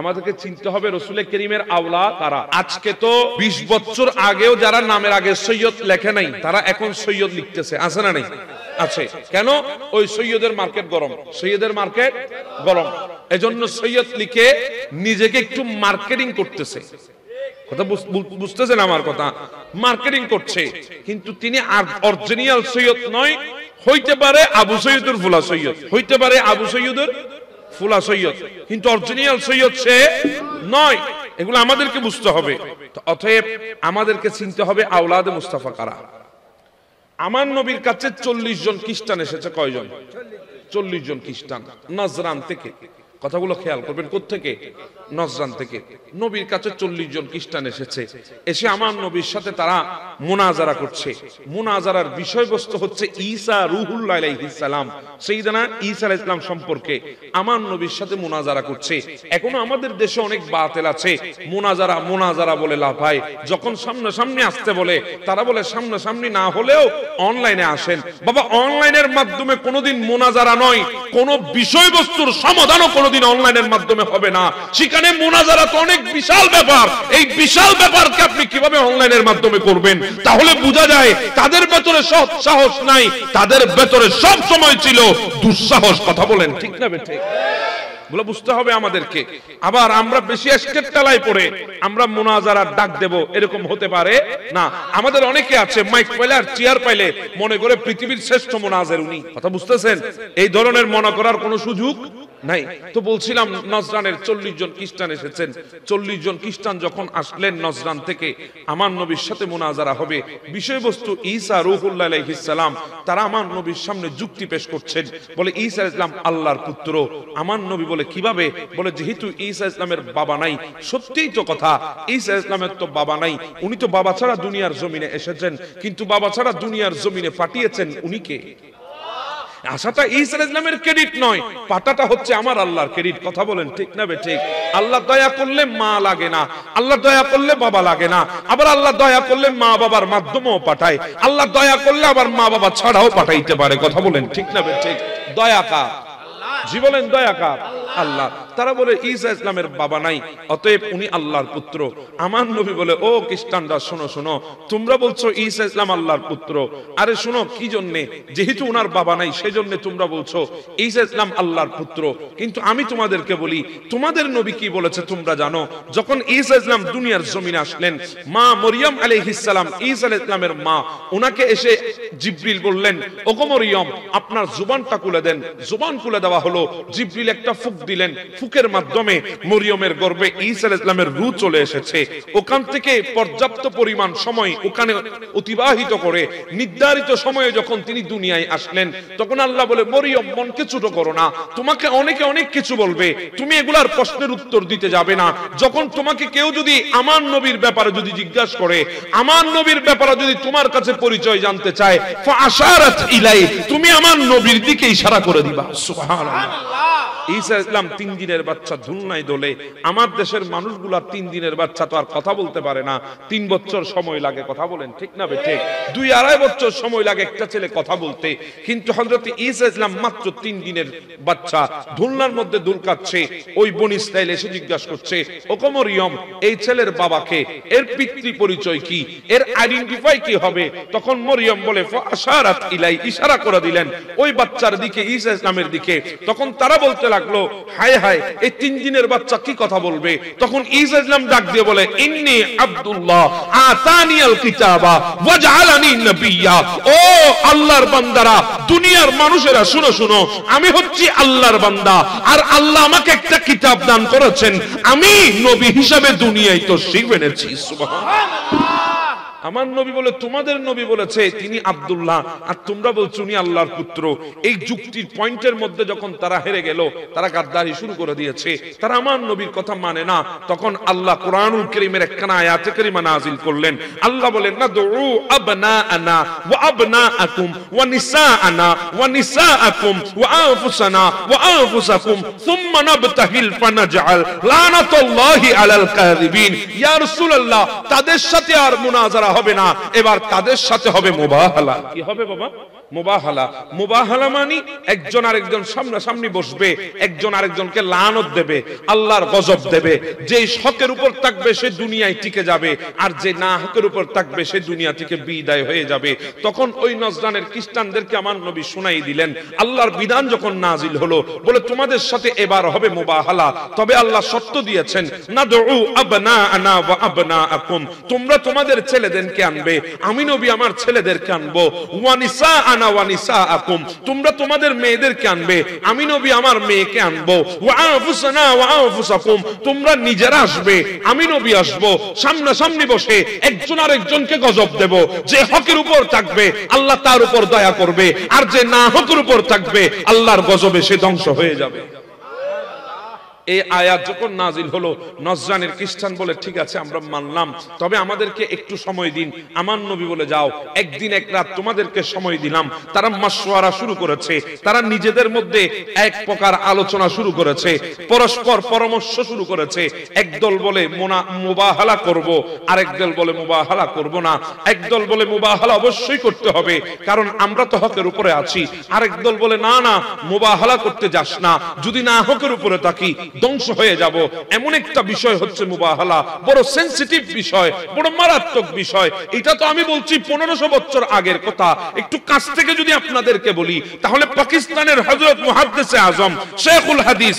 আমাদেরকে চিনতে হবে রসুলের কেরিমের আওলা তারা আজকে তো বিশ বছর আগেও যারা নামের আগে সৈয়দ লেখে নাই তারা এখন সৈয়দ লিখতেছে আছে না নাই আছে কেন ওই সৈয়দের মার্কেট গরম সৈয়দের মার্কেট গরম এজন্য সৈয়দ লিখে নিজেকে একটু মার্কেটিং করতেছে কথা বুঝতেছেন আমার কথা মার্কেটিং করছে কিন্তু তিনি অরিজিনাল সৈয়দ নয় হইতে পারে আবু সৈয়দুর ফুলা সৈয়দ হইতে পারে আবু সৈয়দুর ফুলা সৈয়দ কিন্তু অরিজিনাল সৈয়দ সে নয় এগুলো আমাদেরকে বুঝতে হবে অতএব আমাদেরকে চিনতে হবে আওলাদ মুস্তাফা কারা আমার নবীর কাছে চল্লিশ জন খ্রিস্টান এসেছে কয়জন চল্লিশ জন খ্রিস্টান নাজরান থেকে কথাগুলো খেয়াল করবেন কোথেকে নজরান থেকে নবীর কাছে চল্লিশ জন খ্রিস্টান এসেছে এসে আমার নবীর সাথে তারা মোনাজারা করছে মোনাজারার বিষয়বস্তু হচ্ছে ঈসা রুহুল্লাহ ইসলাম সেই দানা ঈসা ইসলাম সম্পর্কে আমার নবীর সাথে মোনাজারা করছে এখন আমাদের দেশে অনেক বাতেল আছে মোনাজারা মোনাজারা বলে লাভ হয় যখন সামনে সামনে আসতে বলে তারা বলে সামনাসামনি না হলেও অনলাইনে আসেন বাবা অনলাইনের মাধ্যমে কোনোদিন মোনাজারা নয় কোনো বিষয়বস্তুর সমাধানও কোনোদিন অনলাইনের মাধ্যমে হবে না শিকার মোনাজারা তো অনেক বিশাল ব্যাপার এই বিশাল ব্যাপারকে আপনি কিভাবে অনলাইনের মাধ্যমে করবেন তাহলে বোঝা যায় তাদের ভেতরে সৎ সাহস নাই তাদের ভেতরে সব সময় ছিল দুঃসাহস কথা বলেন ঠিক না ঠিক বুঝতে হবে আমাদেরকে আবার আমরা বেশি পড়ে আমরা ডাক দেব এরকম হতে পারে না আমাদের অনেকে আছে মাইক পাইলে আর চেয়ার পাইলে মনে করে পৃথিবীর শ্রেষ্ঠ মোনাজের উনি কথা বুঝতেছেন এই ধরনের মনে করার কোনো সুযোগ নাই তো বলছিলাম নজরানের চল্লিশ জন খ্রিস্টান এসেছেন চল্লিশ জন খ্রিস্টান যখন আসলেন নজরান থেকে আমার নবীর সাথে মোনাজারা হবে বিষয়বস্তু ঈসা রুহুল্লাহ আলাইহিসাল্লাম তারা আমার নবীর সামনে যুক্তি পেশ করছেন বলে ঈসা ইসলাম আল্লাহর পুত্র আমার নবী বলে কিভাবে বলে যেহেতু ঈসা ইসলামের বাবা নাই সত্যিই তো কথা ঈসা ইসলামের তো বাবা নাই উনি তো বাবা ছাড়া দুনিয়ার জমিনে এসেছেন কিন্তু বাবা ছাড়া দুনিয়ার জমিনে পাঠিয়েছেন উনিকে আশাটা ইসরা ইসলামের ক্রেডিট নয় পাতাটা হচ্ছে আমার আল্লাহর ক্রেডিট কথা বলেন ঠিক না ঠিক আল্লাহ দয়া করলে মা লাগে না আল্লাহ দয়া করলে বাবা লাগে না আবার আল্লাহ দয়া করলে মা বাবার মাধ্যমেও পাঠায় আল্লাহ দয়া করলে আবার মা বাবা ছাড়াও পাঠাইতে পারে কথা বলেন ঠিক না ঠিক দয়া কা জি বলেন দয়াকার আল্লাহ তারা বলে ঈসা ইসলামের বাবা নাই অতএব উনি আল্লাহর পুত্র আমার নবী বলে ও খ্রিস্টানরা শোনো শোনো তোমরা বলছো ঈসা ইসলাম আল্লাহর পুত্র আরে শোনো কি জন্যে যেহেতু উনার বাবা নাই সেই সেজন্য তোমরা বলছো ঈসা ইসলাম আল্লাহর পুত্র কিন্তু আমি তোমাদেরকে বলি তোমাদের নবী কি বলেছে তোমরা জানো যখন ঈসা ইসলাম দুনিয়ার জমিনে আসলেন মা মরিয়াম আলাইহিস সালাম ঈসা ইসলামের মা উনাকে এসে জিব্রিল বললেন ওগো মরিয়ম আপনার জুবানটা খুলে দেন জুবান খুলে দেওয়া হলো জিব্রিল একটা ফুক দিলেন ফুকের মাধ্যমে মরিয়মের গর্বে ঈসা ইসলামের রু চলে এসেছে ওখান থেকে পর্যাপ্ত পরিমাণ সময় ওখানে অতিবাহিত করে নির্ধারিত সময়ে যখন তিনি দুনিয়ায় আসলেন তখন আল্লাহ বলে মরিয়ম মনকে ছোট করো না তোমাকে অনেকে অনেক কিছু বলবে তুমি এগুলার প্রশ্নের উত্তর দিতে যাবে না যখন তোমাকে কেউ যদি আমার নবীর ব্যাপারে যদি জিজ্ঞাসা করে আমার নবীর ব্যাপারে যদি তোমার কাছে পরিচয় জানতে চায় ইলাই তুমি আমার নবীর দিকে ইশারা করে দিবা সুবহানাল্লাহ ঈসা ইসলাম তিন দিনের বাচ্চা ঝুলনাই দোলে আমার দেশের মানুষগুলা তিন দিনের বাচ্চা তো আর কথা বলতে পারে না তিন বছর সময় লাগে কথা বলেন ঠিক না ঠিক দুই আড়াই বছর সময় লাগে একটা ছেলে কথা বলতে কিন্তু হজরত ঈসা ইসলাম মাত্র তিন দিনের বাচ্চা ধুলনার মধ্যে দুল ওই বন ইসরায়েল এসে জিজ্ঞাসা করছে ওকমরিয়ম এই ছেলের বাবাকে এর পিতৃ পরিচয় কি এর আইডেন্টিফাই কি হবে তখন মরিয়ম বলে ইলাই ইশারা করে দিলেন ওই বাচ্চার দিকে ঈসা ইসলামের দিকে তখন তারা বলতে লাগলো হায় হায় এই তিন দিনের বাচ্চা কি কথা বলবে তখন ইসলাম ডাক দিয়ে বলে ইন্নি আব্দুল্লাহ আতানিয়াল কিতাবা ওয়াজআলানি নাবিয়্যা ও আল্লাহর বান্দারা দুনিয়ার মানুষেরা শুনো শুনো আমি হচ্ছি আল্লাহর বান্দা আর আল্লাহ আমাকে একটা কিতাব দান করেছেন আমি নবী হিসাবে দুনিয়ায় তো শিখবেনেছি সুবহানাল্লাহ আমার নবী বলে তোমাদের নবী বলেছে তিনি আবদুল্লাহ আর তোমরা বলছো উনি আল্লাহর পুত্র এই যুক্তির পয়েন্টের মধ্যে যখন তারা হেরে গেল তারা গাদ্দারি শুরু করে দিয়েছে তারা আমার নবীর কথা মানে না তখন আল্লাহ কোরআনুল করিমের একখানা আয়াত করিমা নাযিল করলেন আল্লাহ বলেন না দুউ আবনা আনা ও আবনা আকুম ওয়া নিসা আনা ও নিসা আকুম ও আফুসানা ও আফুসাকুম সুম্মা নাবতাহিল ফানাজআল লানাতুল্লাহি আলাল কাযিবিন ইয়া রাসূলুল্লাহ তাদের সাথে আর মুনাজারা হবে না এবার তাদের সাথে হবে মোবাহালা কি হবে বাবা মুবাহালা মুবাহালা মানি একজন আরেকজন সামনাসামনি বসবে একজন আরেকজনকে লানত দেবে আল্লাহর গজব দেবে যেই হকের উপর থাকবে সে দুনিয়ায় টিকে যাবে আর যে না হকের উপর থাকবে সে দুনিয়া থেকে বিদায় হয়ে যাবে তখন ওই নজরানের খ্রিস্টানদেরকে আমার নবী শুনাই দিলেন আল্লাহর বিধান যখন নাজিল হলো বলে তোমাদের সাথে এবার হবে মুবাহালা তবে আল্লাহ সত্য দিয়েছেন না দৌ আবনা আনা আবনা আকুম তোমরা তোমাদের ছেলেদেরকে আনবে আমি নবী আমার ছেলেদেরকে আনবো ওয়ানিসা তোমরা তোমাদের মেয়েদেরকে আনবে আমি নবী আমার মেয়েকে আনবো তোমরা নিজেরা আসবে আমি নবী আসব সামনাসামনি বসে একজন আরেকজনকে গজব দেব যে হকের উপর থাকবে আল্লাহ তার উপর দয়া করবে আর যে না হকের উপর থাকবে আল্লাহর গজবে সে ধ্বংস হয়ে যাবে এই আয়াত যখন নাজিল হলো নজরানের খ্রিস্টান বলে ঠিক আছে আমরা মানলাম তবে আমাদেরকে একটু সময় দিন আমার নবী বলে যাও একদিন এক রাত তোমাদেরকে সময় দিলাম তারা মাসোয়ারা শুরু করেছে তারা নিজেদের মধ্যে এক প্রকার আলোচনা শুরু করেছে পরস্পর পরামর্শ শুরু করেছে একদল বলে মোনা মুবাহালা করব আরেক দল বলে মুবাহালা করব না একদল বলে মুবাহালা অবশ্যই করতে হবে কারণ আমরা তো হকের উপরে আছি আরেক দল বলে না না মুবাহালা করতে যাস না যদি না হকের উপরে থাকি ধ্বংস হয়ে যাব এমন একটা বিষয় হচ্ছে মুবাহালা বড় সেন্সিটিভ বিষয় বড় মারাত্মক বিষয় এটা তো আমি বলছি পনেরোশো বছর আগের কথা একটু কাছ থেকে যদি আপনাদেরকে বলি তাহলে পাকিস্তানের হজরত মুহাদ্দেসে আজম শেখুল হাদিস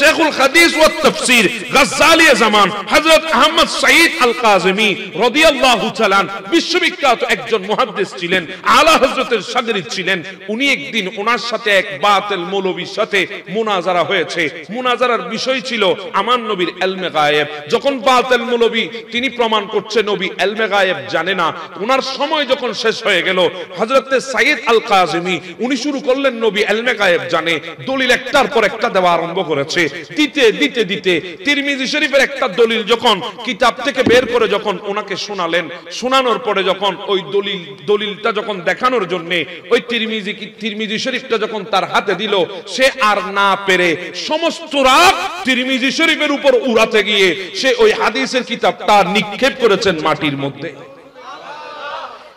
শেখুল হাদিস ও তফসির গাজ্জালি জামান হজরত আহমদ সাইদ আল কাজমি রদিয়াল্লাহু চালান বিশ্ববিখ্যাত একজন মুহাদ্দিস ছিলেন আলা হজরতের সাগরিদ ছিলেন উনি একদিন ওনার সাথে এক বাতেল মৌলবীর সাথে মোনাজারা হয়েছে মোনাজারার বিষয় ছিল আমার নবীর এলমে গায়েব যখন বাতেল মুলবি তিনি প্রমাণ করছে নবী এলমে গায়েব জানে না ওনার সময় যখন শেষ হয়ে গেল হজরতে সাইদ আল কাজমি উনি শুরু করলেন নবী এলমে গায়েব জানে দলিল একটার পর একটা দেওয়া আরম্ভ করেছে দিতে দিতে দিতে তিরমিজি শরীফের একটা দলিল যখন কিতাব থেকে বের করে যখন ওনাকে শোনালেন শোনানোর পরে যখন ওই দলিল দলিলটা যখন দেখানোর জন্য ওই তিরমিজি তিরমিজি শরীফটা যখন তার হাতে দিল সে আর না পেরে সমস্ত রাত তিরমিজি শরীফের উপর উড়াতে গিয়ে সে ওই হাদিসের কিতাব তার নিক্ষেপ করেছেন মাটির মধ্যে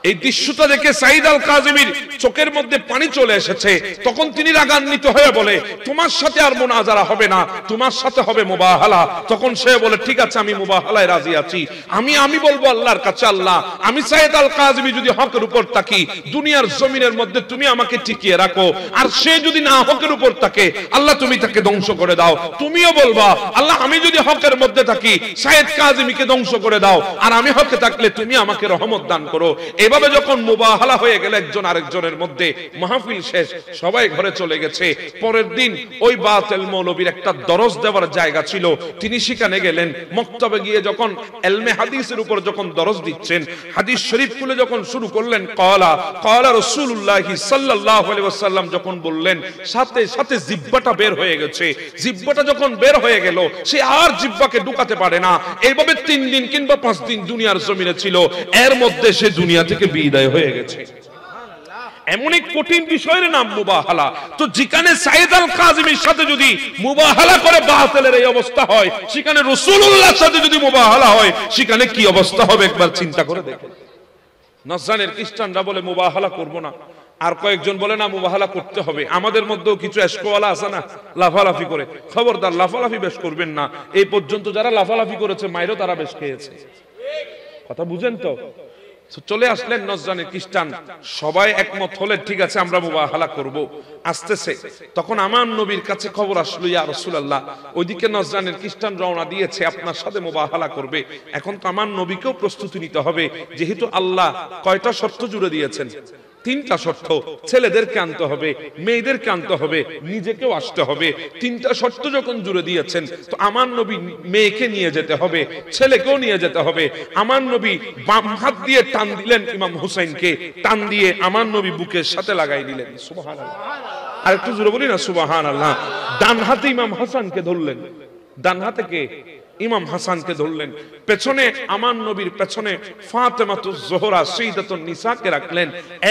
এই দৃশ্যটা দেখে সাইদ আল কাজমির চোখের মধ্যে পানি চলে এসেছে তখন তিনি রাগান্বিত হয়ে বলে তোমার সাথে আর মোনাজারা হবে না তোমার সাথে হবে মোবাহালা তখন সে বলে ঠিক আছে আমি মোবাহালায় রাজি আছি আমি আমি বলবো আল্লাহর কাছে আল্লাহ আমি সাইদ আল কাজমি যদি হকের উপর থাকি দুনিয়ার জমিনের মধ্যে তুমি আমাকে টিকিয়ে রাখো আর সে যদি না হকের উপর থাকে আল্লাহ তুমি তাকে ধ্বংস করে দাও তুমিও বলবা আল্লাহ আমি যদি হকের মধ্যে থাকি সাইদ কাজমিকে ধ্বংস করে দাও আর আমি হকে থাকলে তুমি আমাকে রহমত দান করো এ এভাবে যখন মুবাহালা হয়ে গেল একজন আরেকজনের মধ্যে মাহফিল শেষ সবাই ঘরে চলে গেছে পরের দিন ওই বাতেল মৌলবীর একটা দরজ দেওয়ার জায়গা ছিল তিনি সেখানে গেলেন মক্তবে গিয়ে যখন এলমে হাদিসের উপর যখন দরজ দিচ্ছেন হাদিস শরীফ খুলে যখন শুরু করলেন কলা কলা রসুল্লাহ সাল্লাহ সাল্লাম যখন বললেন সাথে সাথে জিব্বাটা বের হয়ে গেছে জিব্বাটা যখন বের হয়ে গেল সে আর জিব্বাকে ঢুকাতে পারে না এইভাবে তিন দিন কিংবা পাঁচ দিন দুনিয়ার জমিনে ছিল এর মধ্যে সে দুনিয়া থেকে থেকে বিদায় হয়ে গেছে এমন এক কঠিন বিষয়ের নাম মুবাহালা তো যেখানে সাইদ আল কাজমির সাথে যদি মুবাহালা করে বাহাতেলের এই অবস্থা হয় সেখানে রসুল্লাহর সাথে যদি মুবাহালা হয় সেখানে কি অবস্থা হবে একবার চিন্তা করে দেখুন নসানের খ্রিস্টানরা বলে মুবাহালা করব না আর কয়েকজন বলে না মুবাহালা করতে হবে আমাদের মধ্যেও কিছু এসকোয়ালা আছে না লাফালাফি করে খবরদার লাফালাফি বেশ করবেন না এই পর্যন্ত যারা লাফালাফি করেছে মায়েরও তারা বেশ খেয়েছে কথা বুঝেন তো চলে আসলেন নজরানের খ্রিস্টান সবাই একমত হলে ঠিক আছে আমরা মুবাহালা করব আসতেছে তখন আমার নবীর কাছে খবর আসলো ইয়া রাসূলুল্লাহ ওইদিকে নজরানের খ্রিস্টান রওনা দিয়েছে আপনার সাথে মোবাহালা করবে এখন তো আমার নবীকেও প্রস্তুতি নিতে হবে যেহেতু আল্লাহ কয়টা শর্ত জুড়ে দিয়েছেন তিনটা শর্ত ছেলেদেরকে আনতে হবে মেয়েদেরকে আনতে হবে নিজেকেও আসতে হবে তিনটা শর্ত যখন জুড়ে দিয়েছেন তো আমার নবী মেয়েকে নিয়ে যেতে হবে ছেলেকেও নিয়ে যেতে হবে আমার নবী বাম হাত দিয়ে টান দিলেন ইমাম হুসাইনকে টান দিয়ে আমার নবী বুকের সাথে লাগাই দিলেন আর একটু জুড়ে বলি না সুবাহান আল্লাহ ডান হাতে ইমাম হাসানকে ধরলেন ডান হাতে কে ইমাম হাসানকে ধরলেন পেছনে আমার নবীর পেছনে ফাতেমাতু জোহরা সৈদাত নিসাকে রাখলেন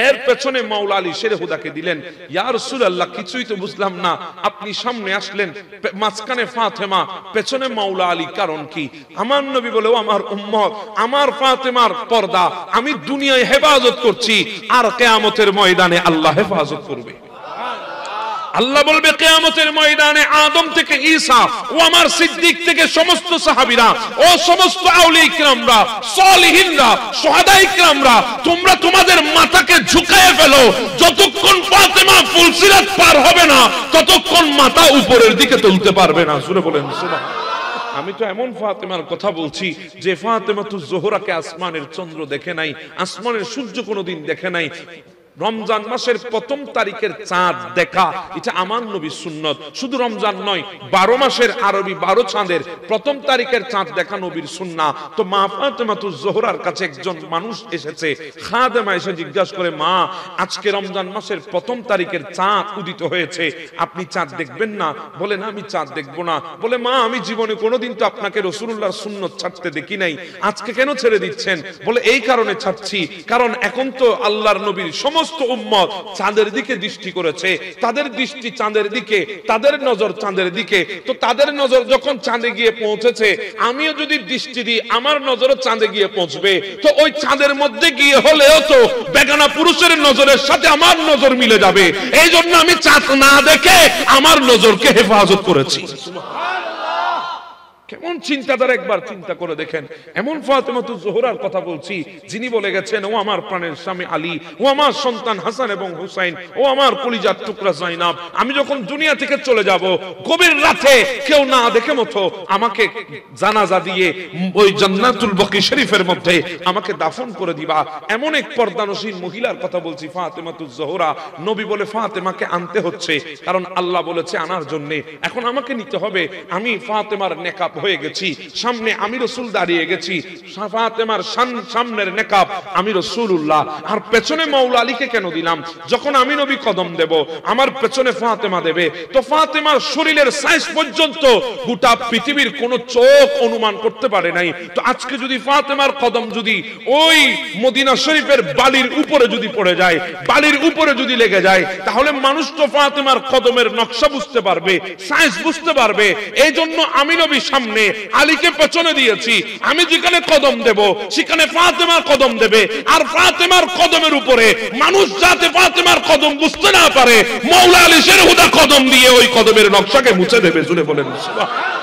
এর পেছনে মাওলা আলী শেরে হুদাকে দিলেন ইয়া রাসূলুল্লাহ কিছুই তো বুঝলাম না আপনি সামনে আসলেন মাঝখানে ফাতেমা পেছনে মাওলা আলী কারণ কি আমার নবী বলে আমার উম্মত আমার ফাতেমার পর্দা আমি দুনিয়ায় হেফাজত করছি আর কেয়ামতের ময়দানে আল্লাহ হেফাজত করবে আল্লাহ বলবে কেয়ামতের ময়দানে আদম থেকে ঈসা ও আমার সিদ্দিক থেকে সমস্ত সাহাবিরা ও সমস্ত আউলি ইকরামরা সলিহিনরা সোহাদা ইকরামরা তোমরা তোমাদের মাথাকে ঝুঁকায় ফেলো যতক্ষণ ফাতেমা ফুলসিরাত পার হবে না ততক্ষণ মাথা উপরের দিকে তুলতে পারবে না শুনে বলেন সুবহান আমি তো এমন ফাতেমার কথা বলছি যে ফাতেমা তো জোহরাকে আসমানের চন্দ্র দেখে নাই আসমানের সূর্য কোনোদিন দেখে নাই রমজান মাসের প্রথম তারিখের চাঁদ দেখা এটা আমার নবী সুন্নত শুধু রমজান নয় বারো মাসের আরবি বারো চাঁদের প্রথম তারিখের চাঁদ দেখা নবীর সুন্না তো মা ফাতেমাতুজ জোহরার কাছে একজন মানুষ এসেছে খাদেমা এসে জিজ্ঞাসা করে মা আজকে রমজান মাসের প্রথম তারিখের চাঁদ উদিত হয়েছে আপনি চাঁদ দেখবেন না বলে না আমি চাঁদ দেখবো না বলে মা আমি জীবনে কোনোদিন তো আপনাকে রসুল্লাহর সুন্নত ছাড়তে দেখি নাই আজকে কেন ছেড়ে দিচ্ছেন বলে এই কারণে ছাড়ছি কারণ এখন তো আল্লাহর নবীর সমস্ত সমস্ত উম্মত চাঁদের দিকে দৃষ্টি করেছে তাদের দৃষ্টি চাঁদের দিকে তাদের নজর চাঁদের দিকে তো তাদের নজর যখন চাঁদে গিয়ে পৌঁছেছে আমিও যদি দৃষ্টি দিই আমার নজরও চাঁদে গিয়ে পৌঁছবে তো ওই চাঁদের মধ্যে গিয়ে হলেও তো বেগানা পুরুষের নজরের সাথে আমার নজর মিলে যাবে এই জন্য আমি চাঁদ না দেখে আমার নজরকে হেফাজত করেছি সুবহানাল্লাহ কেমন চিন্তাধার একবার চিন্তা করে দেখেন এমন ফাতেমাতু জোহরার কথা বলছি যিনি বলে গেছেন ও আমার প্রাণের স্বামী আলী ও আমার সন্তান হাসান এবং হুসাইন ও আমার কলিজার টুকরা জাইনাব আমি যখন দুনিয়া থেকে চলে যাব গভীর রাতে কেউ না দেখে মতো আমাকে জানাজা দিয়ে ওই জান্নাতুল বকি শরীফের মধ্যে আমাকে দাফন করে দিবা এমন এক পর্দানসীন মহিলার কথা বলছি ফাতেমাতু জোহরা নবী বলে ফাতেমাকে আনতে হচ্ছে কারণ আল্লাহ বলেছে আনার জন্য এখন আমাকে নিতে হবে আমি ফাতেমার নেকাপ হয়ে গেছি সামনে আমি রসুল দাঁড়িয়ে গেছি ফাতেমার সামনের নেকাব আমি রসুল্লাহ আর পেছনে মৌলা আলীকে কেন দিলাম যখন আমি নবী কদম দেব আমার পেছনে ফাতেমা দেবে তো ফাতেমার শরীরের সাইজ পর্যন্ত গোটা পৃথিবীর কোন চোখ অনুমান করতে পারে নাই তো আজকে যদি ফাতেমার কদম যদি ওই মদিনা শরীফের বালির উপরে যদি পড়ে যায় বালির উপরে যদি লেগে যায় তাহলে মানুষ তো ফাতেমার কদমের নকশা বুঝতে পারবে সাইজ বুঝতে পারবে এই জন্য আমি নবী সামনে সামনে আলীকে পেছনে দিয়েছি আমি যেখানে কদম দেব সেখানে ফাতেমা কদম দেবে আর ফাতেমার কদমের উপরে মানুষ যাতে ফাতেমার কদম বুঝতে না পারে মৌলা আলী শেরহুদা কদম দিয়ে ওই কদমের নকশাকে মুছে দেবে জুড়ে বলেন সুবহানাল্লাহ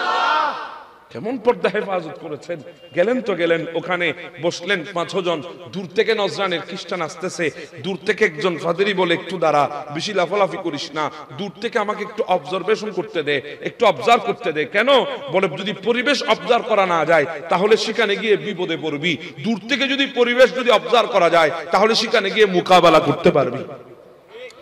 কেমন পর্দা হেফাজত করেছেন গেলেন তো গেলেন ওখানে বসলেন পাঁচ জন দূর থেকে নজরানের খ্রিস্টান আসতেছে দূর থেকে একজন ফাদেরি বলে একটু দাঁড়া বেশি লাফালাফি করিস না দূর থেকে আমাকে একটু অবজারভেশন করতে দে একটু অবজার্ভ করতে দে কেন বলে যদি পরিবেশ অবজার্ভ করা না যায় তাহলে সেখানে গিয়ে বিপদে পড়বি দূর থেকে যদি পরিবেশ যদি অবজার্ভ করা যায় তাহলে সেখানে গিয়ে মোকাবেলা করতে পারবি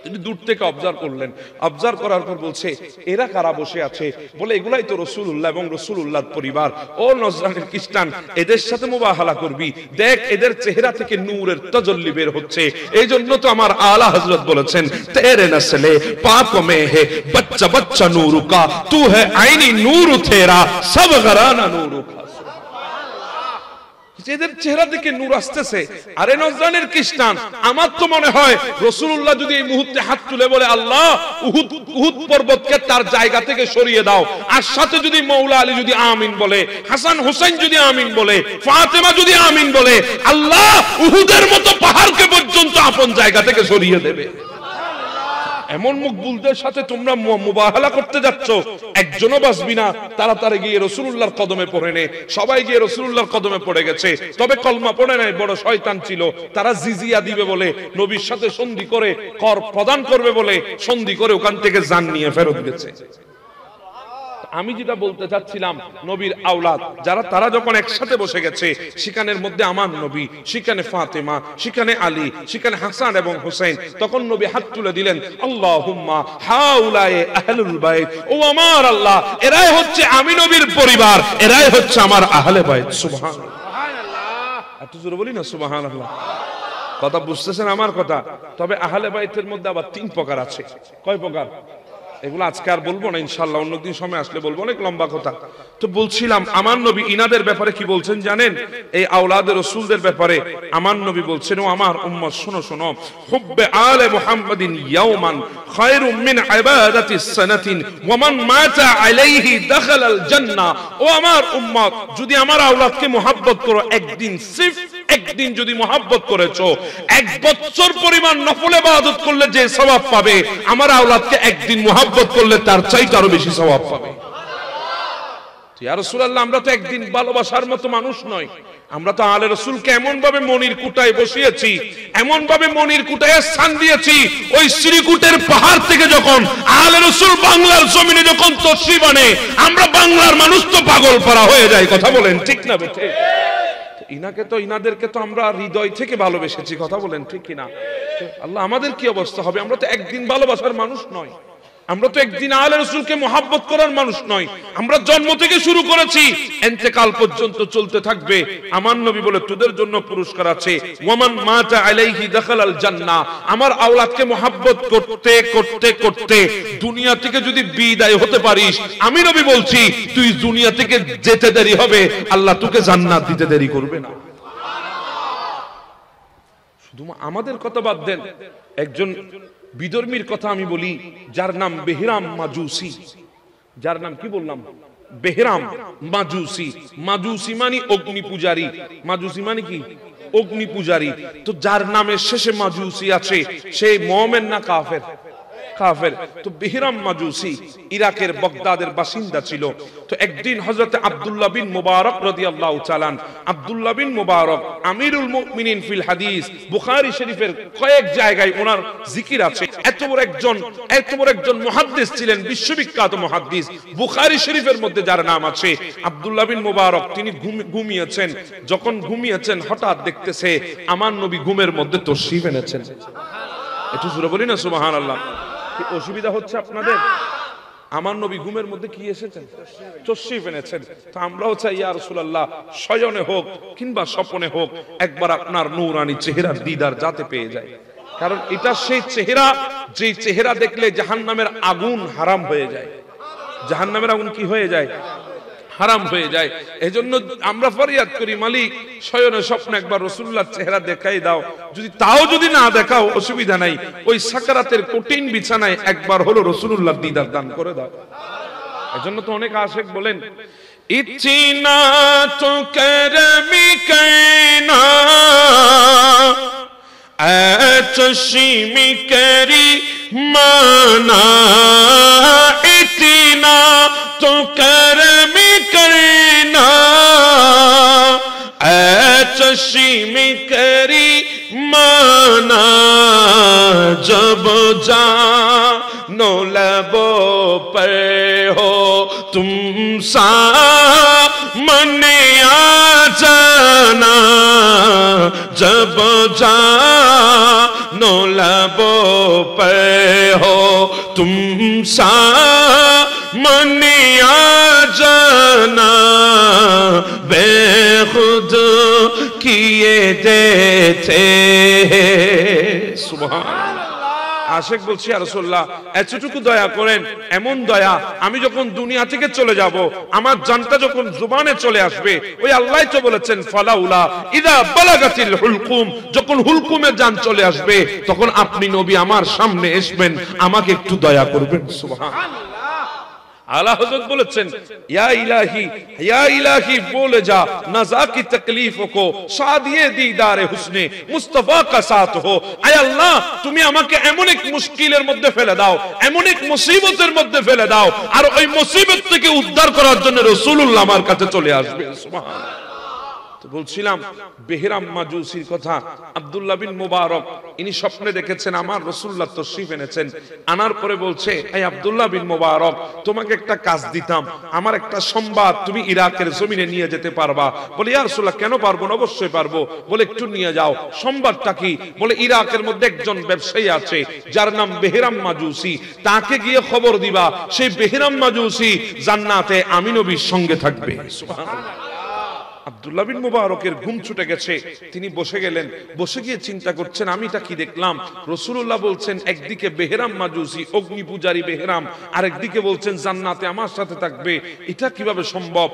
তিনি দূর থেকে অবজার্ভ করলেন অবজার্ভ করার পর বলছে এরা কারা বসে আছে বলে এগুলাই তো রসুল উল্লাহ এবং রসুল উল্লাহ পরিবার ও নজরানের খ্রিস্টান এদের সাথে মোবাহালা করবি দেখ এদের চেহারা থেকে নূরের তজল্লি বের হচ্ছে এই জন্য তো আমার আলা হজরত বলেছেন তেরে না ছেলে পাপ মে হে বাচ্চা বাচ্চা নূরুকা তু হে আইনি নূর থেরা সব গরানা নূরুকা চেহারা থেকে নূর আসতেছে আরে নজরানের খ্রিস্টান আমার তো মনে হয় রসুল্লাহ যদি এই মুহূর্তে হাত তুলে বলে আল্লাহ উহুদ উহুদ পর্বতকে তার জায়গা থেকে সরিয়ে দাও আর সাথে যদি মৌলা আলী যদি আমিন বলে হাসান হোসেন যদি আমিন বলে ফাতেমা যদি আমিন বলে আল্লাহ উহুদের মতো পাহাড়কে পর্যন্ত আপন জায়গা থেকে সরিয়ে দেবে এমন মকবুলদের সাথে তোমরা মোবাহলা করতে যাচ্ছ একজনও বাঁচবি না তাড়াতাড়ি গিয়ে রসুল্লাহর কদমে পড়ে নে সবাই গিয়ে রসুল্লাহর কদমে পড়ে গেছে তবে কলমা পড়ে নাই বড় শয়তান ছিল তারা জিজিয়া দিবে বলে নবীর সাথে সন্ধি করে কর প্রদান করবে বলে সন্ধি করে ওখান থেকে যান নিয়ে ফেরত গেছে আমি যেটা বলতে চাচ্ছিলাম নবীর আওলাদ যারা তারা যখন একসাথে বসে গেছে সেখানের মধ্যে আমার নবী সেখানে ফাতেমা সেখানে আলী সেখানে হাসান এবং হোসেন তখন নবী হাত তুলে দিলেন আল্লাহুম্মা হাউলায়ে আহলুল বাইত ও আমার আল্লাহ এরাই হচ্ছে আমি নবীর পরিবার এরাই হচ্ছে আমার আহলে বাইত সুবহান এত জোরে বলি না সুবহান আল্লাহ কথা বুঝতেছেন আমার কথা তবে আহলে বাইতের মধ্যে আবার তিন প্রকার আছে কয় প্রকার এগুলো আজকে আর বলবো না ইনশাল্লাহ অন্যদিন সময় আসলে বলবো অনেক লম্বা কথা তো বলছিলাম আমার নবী ইনাদের ব্যাপারে কি বলছেন জানেন এই আওলাদের রসুলদের ব্যাপারে আমার নবী বলছেন ও আমার উম্মত শোনো শোনো হুব্বে আলে মুহাম্মাদিন ইয়াওমান খায়রু মিন ইবাদাতি সানাতিন ওয়া মান মাতা আলাইহি দাখালাল জান্নাহ ও আমার উম্মত যদি আমার আওলাদকে mohabbat করো একদিন সিফ একদিন যদি মহাব্বত করেছো এক বছর পরিমাণ নফল ইবাদত করলে যে সওয়াব পাবে আমার আওলাদকে একদিন মহাব্বত করলে তার চাইতে আরো বেশি সওয়াব পাবে আমরা তো একদিন ভালোবাসার মতো মানুষ নই আমরা তো আলে রসুলকে এমন ভাবে মনির কুটায় বসিয়েছি এমন ভাবে মনির কুটায় স্থান দিয়েছি ওই শ্রীকুটের পাহাড় থেকে যখন আলে রসুল বাংলার জমিনে যখন তসি বানে আমরা বাংলার মানুষ তো পাগল পারা হয়ে যায় কথা বলেন ঠিক না বেঠে ইনাকে তো ইনাদেরকে তো আমরা হৃদয় থেকে ভালোবেসেছি কথা বলেন ঠিক কিনা আল্লাহ আমাদের কি অবস্থা হবে আমরা তো একদিন ভালোবাসার মানুষ নয় আমরা তো একদিন আহলে রসুলকে মহাব্বত করার মানুষ নয় আমরা জন্ম থেকে শুরু করেছি এনতেকাল পর্যন্ত চলতে থাকবে আমার নবী বলে তোদের জন্য পুরস্কার আছে ওমান মাতা আলাইহি দাখাল আল জান্নাহ আমার আওলাদকে মহাব্বত করতে করতে করতে দুনিয়া থেকে যদি বিদায় হতে পারিস আমি নবী বলছি তুই দুনিয়া থেকে যেতে দেরি হবে আল্লাহ তোকে জান্নাত দিতে দেরি করবে না শুধু আমাদের কথা বাদ দেন একজন বিধর্মীর কথা আমি বলি যার নাম বেহরাম মাজুসি যার নাম কি বললাম বেহরাম মাজুসি মাজুসি মানে অগ্নি পূজারী মাজুসি মানে কি অগ্নি পূজারী তো যার নামের শেষে মাজুসি আছে সেই মমের না কাফের কাফের তো বিহিরাম মাজুসি ইরাকের বগদাদের বাসিন্দা ছিল তো একদিন হজরত আব্দুল্লাহ বিন মুবারক রাদিয়াল্লাহু চালান আব্দুল্লাহ বিন মুবারক আমিরুল মুমিনিন ফিল হাদিস বুখারী শরীফের কয়েক জায়গায় ওনার জিকির আছে এত বড় একজন এত বড় একজন মুহাদ্দিস ছিলেন বিশ্ববিখ্যাত মুহাদ্দিস বুখারী শরীফের মধ্যে যার নাম আছে আব্দুল্লাহ বিন মুবারক তিনি ঘুমিয়েছেন যখন ঘুমিয়েছেন হঠাৎ দেখতেছে আমার নবী ঘুমের মধ্যে তশরিফ এনেছেন একটু সুরে বলি না সুবহানাল্লাহ অসুবিধা হচ্ছে আপনাদের আমার নবী ঘুমের মধ্যে কি এসেছেন চস্যি ফেনেছেন তো আমরাও চাই আর সুলাল্লাহ শয়নে হোক কিংবা স্বপনে হোক একবার আপনার নূরানি চেহারার দিদার যাতে পেয়ে যায় কারণ এটা সেই চেহারা যে চেহারা দেখলে জাহান নামের আগুন হারাম হয়ে যায় জাহান নামের আগুন কি হয়ে যায় হারাম হয়ে যায় এজন্য আমরা ফরিয়াদ করি মালিক শয়নে স্বপ্ন একবার রসুল্লার চেহারা দেখাই দাও যদি তাও যদি না দেখাও অসুবিধা নাই ওই সাকারাতের কঠিন বিছানায় একবার হলো রসুল্লাহ দিদার দান করে দাও এজন্য তো অনেক আশেক বলেন ইচিনা তো করমি কেনা চশিমি করি মানা کری مانا جب جانو لبو پر ہو تم سا من آ جانا جب جانو لبو پر ہو تم سا من آ جانا بے خود লুকিয়ে যেছে আশেক বলছি আর সোল্লা এতটুকু দয়া করেন এমন দয়া আমি যখন দুনিয়া থেকে চলে যাব আমার জানটা যখন জুবানে চলে আসবে ওই আল্লাহ তো বলেছেন ফালাউলা ইদা বালাগাতিল হুলকুম যখন হুলকুমে জান চলে আসবে তখন আপনি নবী আমার সামনে আসবেন আমাকে একটু দয়া করবেন সুবহানাল্লাহ আলাহ হুজুর বলছেন ইয়া ইলাহি হায়া ইলাহি বলে যা না জাকী তাকলিফ কো সাদিয়ে দিদার হুসনে মুস্তাফা কা সাথ হো আই আল্লাহ তুমি আমাকে এমন এক মুশকিলে মধ্যে ফেলে দাও এমন এক মুসিবতের মধ্যে ফেলে দাও আর ওই মুসিবত থেকে উদ্ধার করার জন্য রাসূলুল্লাহ আমার কাছে চলে আসবে সুবহানাল্লাহ বলছিলাম বেহরাম মাজুসির কথা আব্দুল্লাহ বিন মুবারক ইনি স্বপ্নে দেখেছেন আমার রসুল্লাহ তশরিফ এনেছেন আনার পরে বলছে এই আব্দুল্লাহ বিন মুবারক তোমাকে একটা কাজ দিতাম আমার একটা সম্বাদ তুমি ইরাকের জমিনে নিয়ে যেতে পারবা বলে ইয়া রাসূলুল্লাহ কেন পারবো না অবশ্যই পারবো বলে একটু নিয়ে যাও সম্বাদটা কি বলে ইরাকের মধ্যে একজন ব্যবসায়ী আছে যার নাম বেহরাম মাজুসি তাকে গিয়ে খবর দিবা সেই বেহরাম মাজুসি জান্নাতে আমি নবীর সঙ্গে থাকবে সুবহানাল্লাহ আবদুল্লাহ বিন মুবারকের ঘুম ছুটে গেছে তিনি বসে গেলেন বসে গিয়ে চিন্তা করছেন আমি তা কি দেখলাম রসুল্লাহ বলছেন একদিকে বেহেরাম মাজুসি অগ্নি পূজারি বেহেরাম আরেকদিকে বলছেন জান্নাতে আমার সাথে থাকবে এটা কিভাবে সম্ভব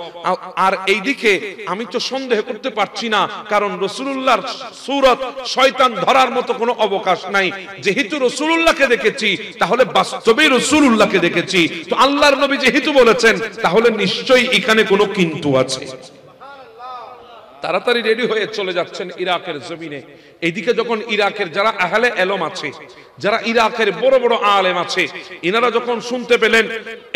আর এইদিকে আমি তো সন্দেহ করতে পারছি না কারণ রসুল্লাহর সুরত শয়তান ধরার মতো কোনো অবকাশ নাই যেহেতু রসুল্লাহকে দেখেছি তাহলে বাস্তবে রসুল্লাহকে দেখেছি তো আল্লাহর নবী যেহেতু বলেছেন তাহলে নিশ্চয়ই এখানে কোনো কিন্তু আছে তাড়াতাড়ি রেডি হয়ে চলে যাচ্ছেন ইরাকের জমিনে এদিকে যখন ইরাকের যারা আহলে এলম আছে যারা ইরাকের বড় বড় আলেম আছে ইনারা যখন শুনতে পেলেন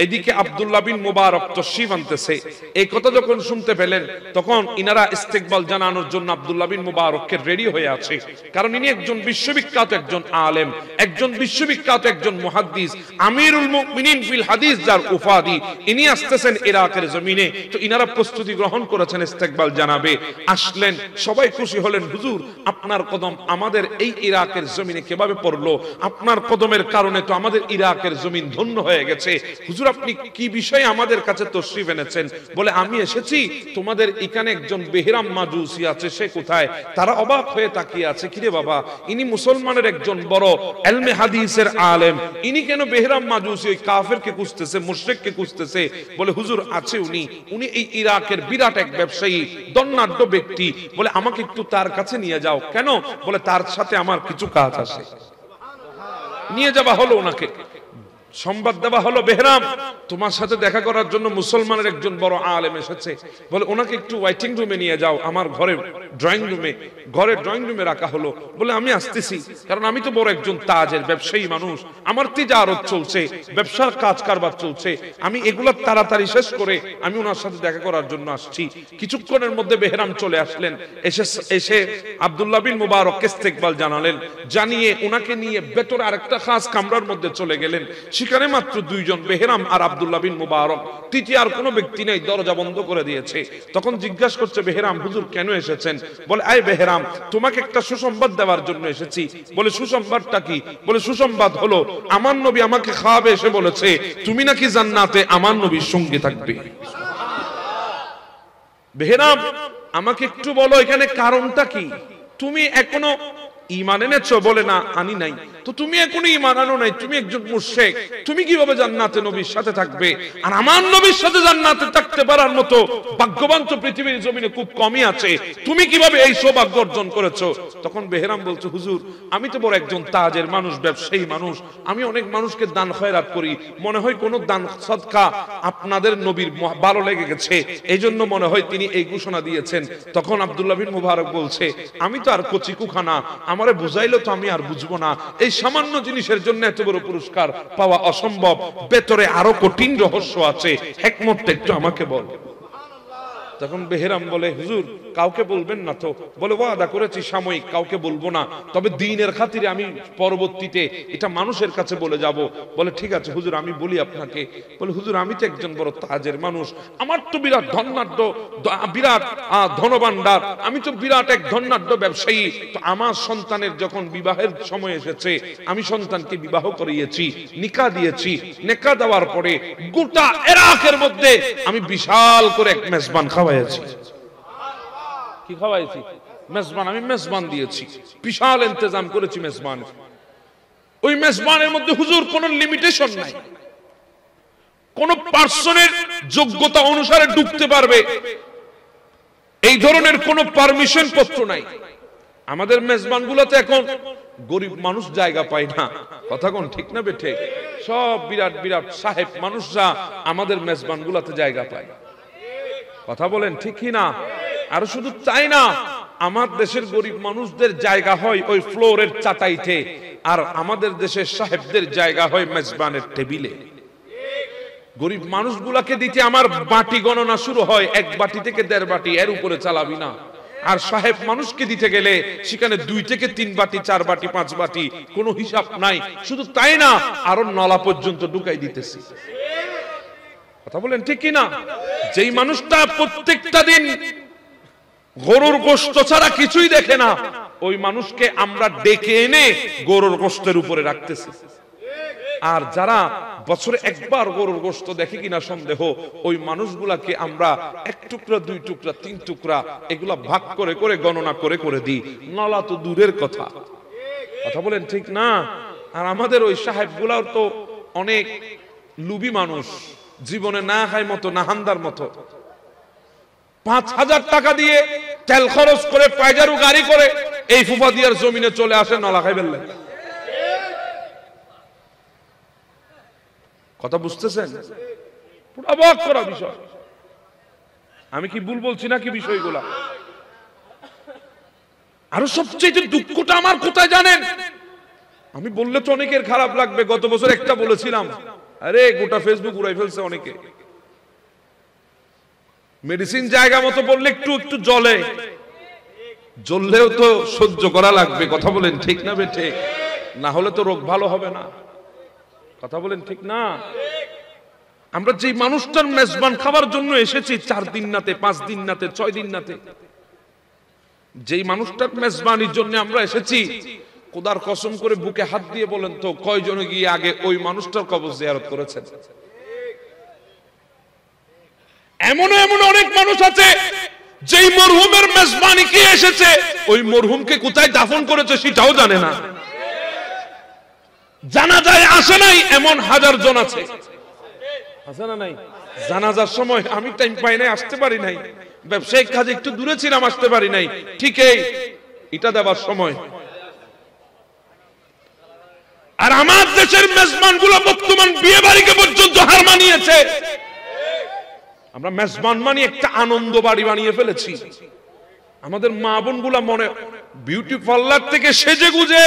এদিকে আবদুল্লাহ বিন মুবারক তশিফ আনতেছে এই কথা যখন শুনতে পেলেন তখন ইনারা ইস্তেকবাল জানানোর জন্য আবদুল্লাহ বিন মুবারককে রেডি হয়ে আছে কারণ ইনি একজন বিশ্ববিখ্যাত একজন আলেম একজন বিশ্ববিখ্যাত একজন মুহাদ্দিস আমিরুল মুমিনিন ফিল হাদিস যার উফাদি ইনি আসতেছেন ইরাকের জমিনে তো ইনারা প্রস্তুতি গ্রহণ করেছেন ইস্তেকবাল জানাবে আসলেন সবাই খুশি হলেন হুজুর আপনার কদম আমাদের এই ইরাকের জমিনে কিভাবে পড়লো আপনার কদমের কারণে তো আমাদের ইরাকের জমিন ধন্য হয়ে গেছে হুজুর আপনি কি বিষয়ে আমাদের কাছে তশরিফ এনেছেন বলে আমি এসেছি তোমাদের এখানে একজন বেহরাম মাজুসি আছে সে কোথায় তারা অবাক হয়ে তাকিয়ে আছে কিরে বাবা ইনি মুসলমানের একজন বড় এলমে হাদিসের আলেম ইনি কেন বেহরাম মাজুসি ওই কাফের কে কাফেরকে কুঁজতেছে কে কুঁজতেছে বলে হুজুর আছে উনি উনি এই ইরাকের বিরাট এক ব্যবসায়ী দন্নাঢ্য ব্যক্তি বলে আমাকে একটু তার কাছে নিয়ে যাও কেন বলে তার সাথে আমার কিছু কাজ আছে নিয়ে যাওয়া হলো ওনাকে সংবাদ দেওয়া হলো বেহরাম তোমার সাথে দেখা করার জন্য মুসলমানের একজন বড় আলেম এসেছে বলে ওনাকে একটু ওয়াইটিং রুমে নিয়ে যাও আমার ঘরে ড্রয়িং রুমে ঘরে ড্রয়িং রুমে রাখা হলো বলে আমি আসতেছি কারণ আমি তো বড় একজন তাজের ব্যবসায়ী মানুষ আমার তিজারত চলছে ব্যবসার কাজ কারবার চলছে আমি এগুলো তাড়াতাড়ি শেষ করে আমি ওনার সাথে দেখা করার জন্য আসছি কিছুক্ষণের মধ্যে বেহরাম চলে আসলেন এসে এসে আবদুল্লাহ বিন মুবারক ইস্তেকবাল জানালেন জানিয়ে ওনাকে নিয়ে ভেতরে আরেকটা খাস কামরার মধ্যে চলে গেলেন সেখানে মাত্র দুইজন বেহেরাম আর আবদুল্লাহ বিন মুবারক তৃতীয় আর কোনো ব্যক্তি নেই দরজা বন্ধ করে দিয়েছে তখন জিজ্ঞাসা করছে বেহেরাম হুজুর কেন এসেছেন বলে আয় বেহেরাম তোমাকে একটা সুসংবাদ দেওয়ার জন্য এসেছি বলে সুসংবাদটা কি বলে সুসংবাদ হলো আমার নবী আমাকে খাওয়াবে এসে বলেছে তুমি নাকি জান্নাতে আমার নবীর সঙ্গে থাকবে বেহেরাম আমাকে একটু বলো এখানে কারণটা কি তুমি এখনো ইমান এনেছো বলে না আনি নাই তো তুমি এখন ইমান আনো নাই তুমি একজন মুর্শেক তুমি কিভাবে জান্নাতে নবীর সাথে থাকবে আর আমার নবীর সাথে জান্নাতে থাকতে পারার মতো ভাগ্যবান তো পৃথিবীর জমিনে খুব কমই আছে তুমি কিভাবে এই সৌভাগ্য অর্জন করেছো তখন বেহরাম বলছে হুজুর আমি তো বড় একজন তাজের মানুষ ব্যবসায়ী মানুষ আমি অনেক মানুষকে দান খয়রাত করি মনে হয় কোন দান সদকা আপনাদের নবীর ভালো লেগে গেছে এই জন্য মনে হয় তিনি এই ঘোষণা দিয়েছেন তখন আব্দুল্লাহ বিন মুবারক বলছে আমি তো আর কচিকুখানা আমারে বুঝাইলো তো আমি আর বুঝবো না এই সামান্য জিনিসের জন্য এত বড় পুরস্কার পাওয়া অসম্ভব ভেতরে আরো কঠিন রহস্য আছে একমত একটু আমাকে বল তখন বেহেরাম বলে হুজুর কাউকে বলবেন না তো বলে ওয়াদা করেছি সাময়িক কাউকে বলবো না তবে দিনের খাতিরে আমি পরবর্তীতে এটা মানুষের কাছে বলে যাব বলে ঠিক আছে হুজুর আমি বলি আপনাকে বলে হুজুর আমি তো একজন বড় তাজের মানুষ আমার তো বিরাট ধন্যাঢ্য বিরাট ধনবান্ডার আমি তো বিরাট এক ধন্যাঢ্য ব্যবসায়ী তো আমার সন্তানের যখন বিবাহের সময় এসেছে আমি সন্তানকে বিবাহ করিয়েছি নিকা দিয়েছি নেকা দেওয়ার পরে গোটা এরাকের মধ্যে আমি বিশাল করে এক মেজবান খাওয়া কি খাওয়াইছি মেজবান আমি মেজবান দিয়েছি বিশাল ইন্তজাম করেছি মেজবান ওই মেজবানের মধ্যে হুজুর লিমিটেশন নাই কোন পার্সনের যোগ্যতা অনুসারে ডুবতে পারবে এই ধরনের কোন পারমিশন পত্র নাই আমাদের মেজবান গুলোতে এখন গরিব মানুষ জায়গা পায় না কথা কোন ঠিক না বেঠে সব বিরাট বিরাট সাহেব মানুষরা আমাদের মেজবান গুলাতে জায়গা পায় কথা বলেন ঠিক না আর শুধু চাই না আমার দেশের গরিব মানুষদের জায়গা হয় ওই ফ্লোরের চাটাইতে আর আমাদের দেশের সাহেবদের জায়গা হয় মেজবানের টেবিলে গরিব মানুষগুলাকে দিতে আমার বাটি গণনা শুরু হয় এক বাটি থেকে দেড় বাটি এর উপরে চালাবি না আর সাহেব মানুষকে দিতে গেলে সেখানে দুই থেকে তিন বাটি চার বাটি পাঁচ বাটি কোনো হিসাব নাই শুধু তাই না আরো নলা পর্যন্ত ঢুকাই দিতেছি কথা বলেন ঠিক কিনা যেই মানুষটা প্রত্যেকটা দিন গরুর গোস্ত ছাড়া কিছুই দেখে না ওই মানুষকে আমরা ডেকে এনে গরুর গোস্তের উপরে রাখতেছি আর যারা বছরে একবার গরুর গোস্ত দেখে কিনা সন্দেহ ওই মানুষগুলাকে আমরা এক টুকরা দুই টুকরা তিন টুকরা এগুলা ভাগ করে করে গণনা করে করে দিই নলা তো দূরের কথা কথা বলেন ঠিক না আর আমাদের ওই সাহেবগুলার তো অনেক লুবি মানুষ জীবনে না খায় মতো না হান্দার মতো পাঁচ হাজার টাকা দিয়ে তেল খরচ করে পাইজারু গাড়ি করে এই ফুফা দিয়ার জমিনে চলে আসে নলা খাই বেললে কথা বুঝতেছেন অবাক করা বিষয় আমি কি ভুল বলছি নাকি বিষয়গুলা আরো সবচেয়ে দুঃখটা আমার কোথায় জানেন আমি বললে তো অনেকের খারাপ লাগবে গত বছর একটা বলেছিলাম আরে গোটা ফেসবুক উড়াই ফেলছে অনেকে মেডিসিন জায়গা মতো বললে একটু একটু জলে জ্বললেও তো সহ্য করা লাগবে কথা বলেন ঠিক না বেঠে না হলে তো রোগ ভালো হবে না কথা বলেন ঠিক না আমরা যে মানুষটার মেজবান খাবার জন্য এসেছি চার দিন নাতে পাঁচ দিন নাতে ছয় দিন নাতে যেই মানুষটার মেজবানির জন্য আমরা এসেছি কুদার কসম করে বুকে হাত দিয়ে বলেন তো কয়জন গিয়ে আগে ওই মানুষটার কবর জিয়ারত করেছেন এমন এমন অনেক মানুষ আছে যেই মরহুমের মেজবানি কে এসেছে ওই মরহুমকে কোথায় দাফন করেছে সেটাও জানে না জানা যায় আসে নাই এমন হাজার জন আছে আছে না নাই জানাজার সময় আমি টাইম পাই নাই আসতে পারি নাই ব্যবসায়িক কাজে একটু দূরে ছিলাম আসতে পারি নাই ঠিকই এটা দেবার সময় আর আমার দেশের মেজবান গুলো বর্তমান বিয়ে বাড়িকে পর্যন্ত হার মানিয়েছে আমরা মেজবান মানি একটা আনন্দ বাড়ি বানিয়ে ফেলেছি আমাদের মা বোন গুলা মনে বিউটি পার্লার থেকে সেজে গুজে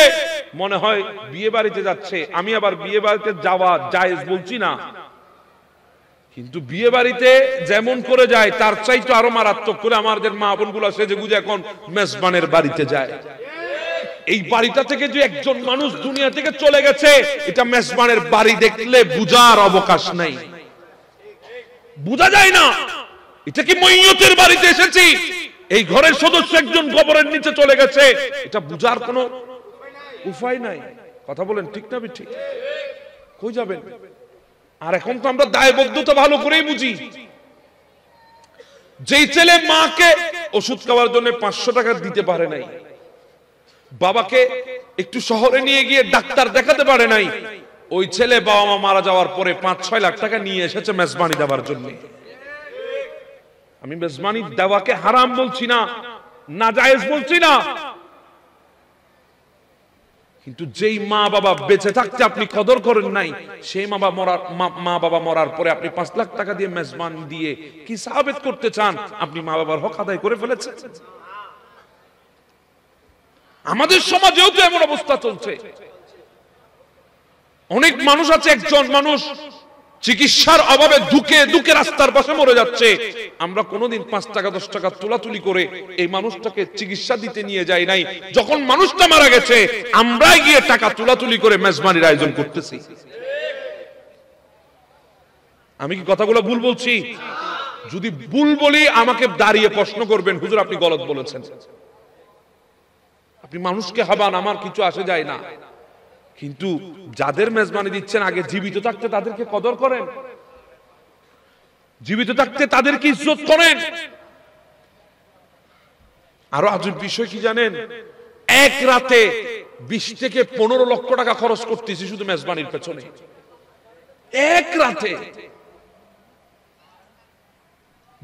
মনে হয় বিয়ে বাড়িতে যাচ্ছে আমি আবার বিয়ে বাড়িতে যাওয়া জায়েজ বলছি না কিন্তু বিয়ে বাড়িতে যেমন করে যায় তার চাইতে আরো মারাত্মক করে আমাদের মা বোন গুলা সেজে গুজে এখন মেজবানের বাড়িতে যায় এই বাড়িটা থেকে যে একজন মানুষ দুনিয়া থেকে চলে গেছে এটা মেজবানের বাড়ি দেখলে বুজার অবকাশ নাই বুঝা যায় না এটা কি মইয়তের বাড়িতে এসেছি এই ঘরের সদস্য একজন কবরের নিচে চলে গেছে এটা বুজার কোনো উপায় নাই কথা বলেন ঠিক না ঠিক কই যাবেন আর এখন তো আমরা দায়বদ্ধতা ভালো করেই বুঝি যেই ছেলে মাকে ওষুধ খাওয়ার জন্য পাঁচশো টাকা দিতে পারে নাই বাবাকে একটু শহরে নিয়ে গিয়ে ডাক্তার দেখাতে পারে নাই ওই ছেলে বাবা মা মারা যাওয়ার পরে পাঁচ ছয় লাখ টাকা নিয়ে এসেছে মেজবানি দেওয়ার জন্য আমি মেজবানি দেওয়াকে হারাম বলছি না না জায়েজ বলছি না কিন্তু যেই মা বাবা বেঁচে থাকতে আপনি কদর করেন নাই সেই মা বাবা মরার মা বাবা মরার পরে আপনি পাঁচ লাখ টাকা দিয়ে মেজবান দিয়ে কি সাবেত করতে চান আপনি মা বাবার হক আদায় করে ফেলেছেন আমাদের সমাজেও তো এমন অবস্থা চলছে অনেক মানুষ আছে একজন মানুষ চিকিৎসার অভাবে দুকে দুকে রাস্তার পাশে মরে যাচ্ছে আমরা কোনোদিন পাঁচ টাকা দশ টাকা তুলাতুলি করে এই মানুষটাকে চিকিৎসা দিতে নিয়ে যাই নাই যখন মানুষটা মারা গেছে আমরা গিয়ে টাকা তুলাতুলি করে মেজবানির আয়োজন করতেছি আমি কি কথাগুলো ভুল বলছি যদি ভুল বলি আমাকে দাঁড়িয়ে প্রশ্ন করবেন হুজুর আপনি গলত বলেছেন আপনি মানুষকে হবান আমার কিছু আসে যায় না কিন্তু যাদের মেজবানি দিচ্ছেন আগে জীবিত থাকতে তাদেরকে কদর করেন জীবিত থাকতে তাদেরকে ইজ্জত করেন আরো আজ বিষয় কি জানেন এক রাতে বিশ থেকে পনেরো লক্ষ টাকা খরচ করতেছি শুধু মেজবানির পেছনে এক রাতে